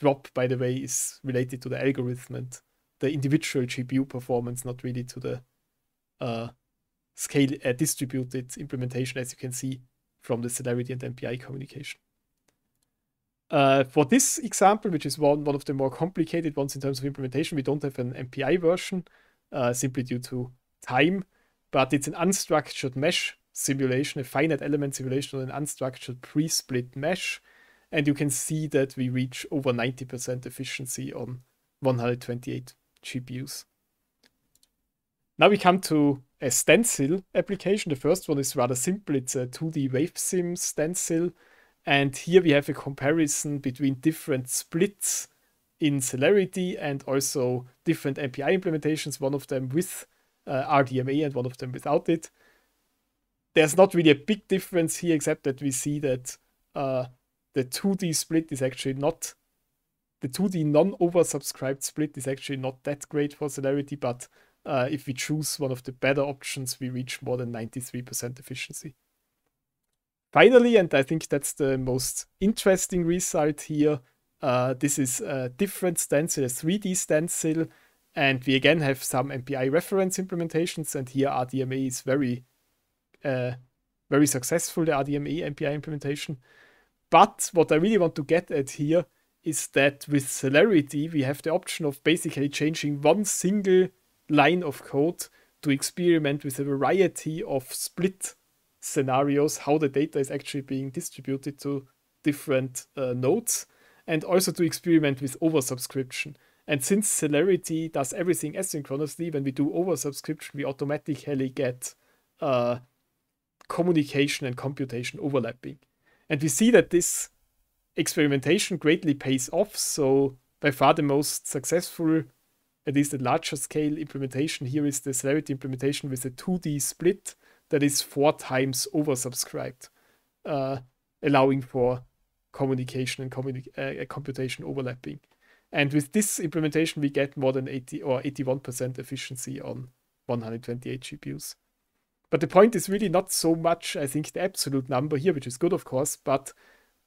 drop, by the way, is related to the algorithm and the individual GPU performance, not really to the uh, scale uh, distributed implementation, as you can see from the celerity and MPI communication. Uh, for this example, which is one, one of the more complicated ones in terms of implementation, we don't have an MPI version uh, simply due to time, but it's an unstructured mesh simulation, a finite element simulation on an unstructured pre-split mesh. And you can see that we reach over 90% efficiency on 128 GPUs. Now we come to a stencil application. The first one is rather simple. It's a 2D wave sim stencil and here we have a comparison between different splits in Celerity and also different MPI implementations, one of them with uh, RDMA and one of them without it. There's not really a big difference here, except that we see that uh, the 2D split is actually not, the 2D non-oversubscribed split is actually not that great for Celerity, but uh, if we choose one of the better options, we reach more than 93% efficiency. Finally, and I think that's the most interesting result here, uh, this is a different stencil, a 3D stencil, and we again have some MPI reference implementations, and here RDMA is very, uh, very successful, the RDMA MPI implementation. But what I really want to get at here is that with celerity, we have the option of basically changing one single line of code to experiment with a variety of split scenarios, how the data is actually being distributed to different uh, nodes, and also to experiment with oversubscription. And since Celerity does everything asynchronously, when we do oversubscription, we automatically get uh, communication and computation overlapping. And we see that this experimentation greatly pays off. So by far the most successful, at least at larger scale implementation here is the Celerity implementation with a 2D split that is four times oversubscribed, uh, allowing for communication and communi- uh, uh, computation overlapping. And with this implementation, we get more than 80 or 81% efficiency on 128 GPUs. But the point is really not so much, I think, the absolute number here, which is good, of course, but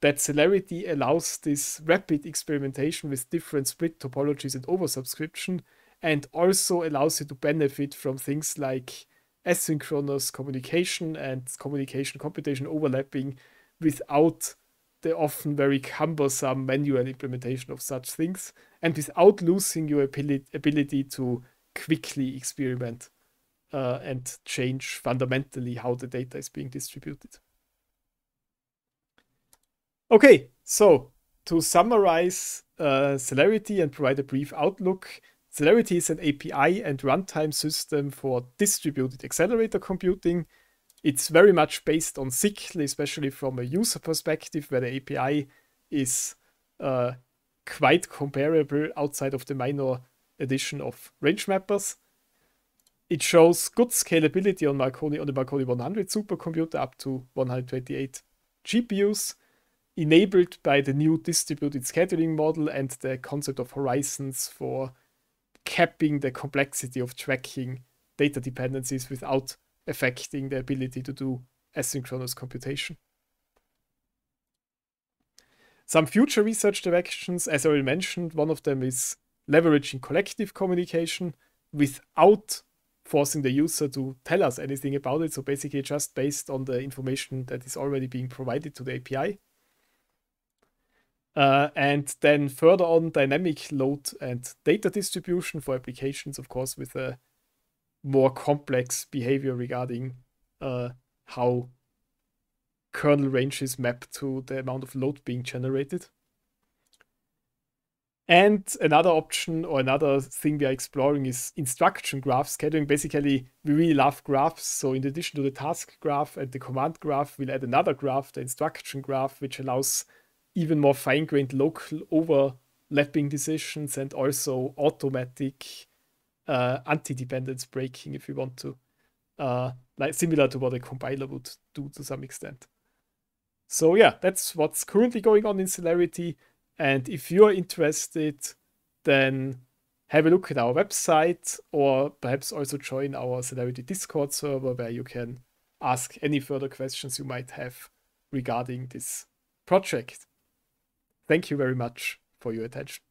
that celerity allows this rapid experimentation with different split topologies and oversubscription, and also allows you to benefit from things like asynchronous communication and communication computation overlapping without the often very cumbersome manual implementation of such things and without losing your ability, ability to quickly experiment uh, and change fundamentally how the data is being distributed. Okay, so to summarize uh, celerity and provide a brief outlook, Celerity is an API and runtime system for distributed accelerator computing. It's very much based on Cicl, especially from a user perspective, where the API is uh, quite comparable outside of the minor addition of range mappers. It shows good scalability on Marconi on the Marconi 100 supercomputer up to 128 GPUs, enabled by the new distributed scheduling model and the concept of horizons for capping the complexity of tracking data dependencies without affecting the ability to do asynchronous computation. Some future research directions, as I already mentioned, one of them is leveraging collective communication without forcing the user to tell us anything about it. So basically just based on the information that is already being provided to the API. Uh, and then further on, dynamic load and data distribution for applications, of course, with a more complex behavior regarding uh, how kernel ranges map to the amount of load being generated. And another option or another thing we are exploring is instruction graph scheduling. Basically, we really love graphs. So in addition to the task graph and the command graph, we'll add another graph, the instruction graph, which allows even more fine-grained local overlapping decisions and also automatic uh, anti-dependence breaking if you want to. Uh, like similar to what a compiler would do to some extent. So yeah, that's what's currently going on in Celerity. And if you're interested, then have a look at our website or perhaps also join our Celerity Discord server where you can ask any further questions you might have regarding this project. Thank you very much for your attention.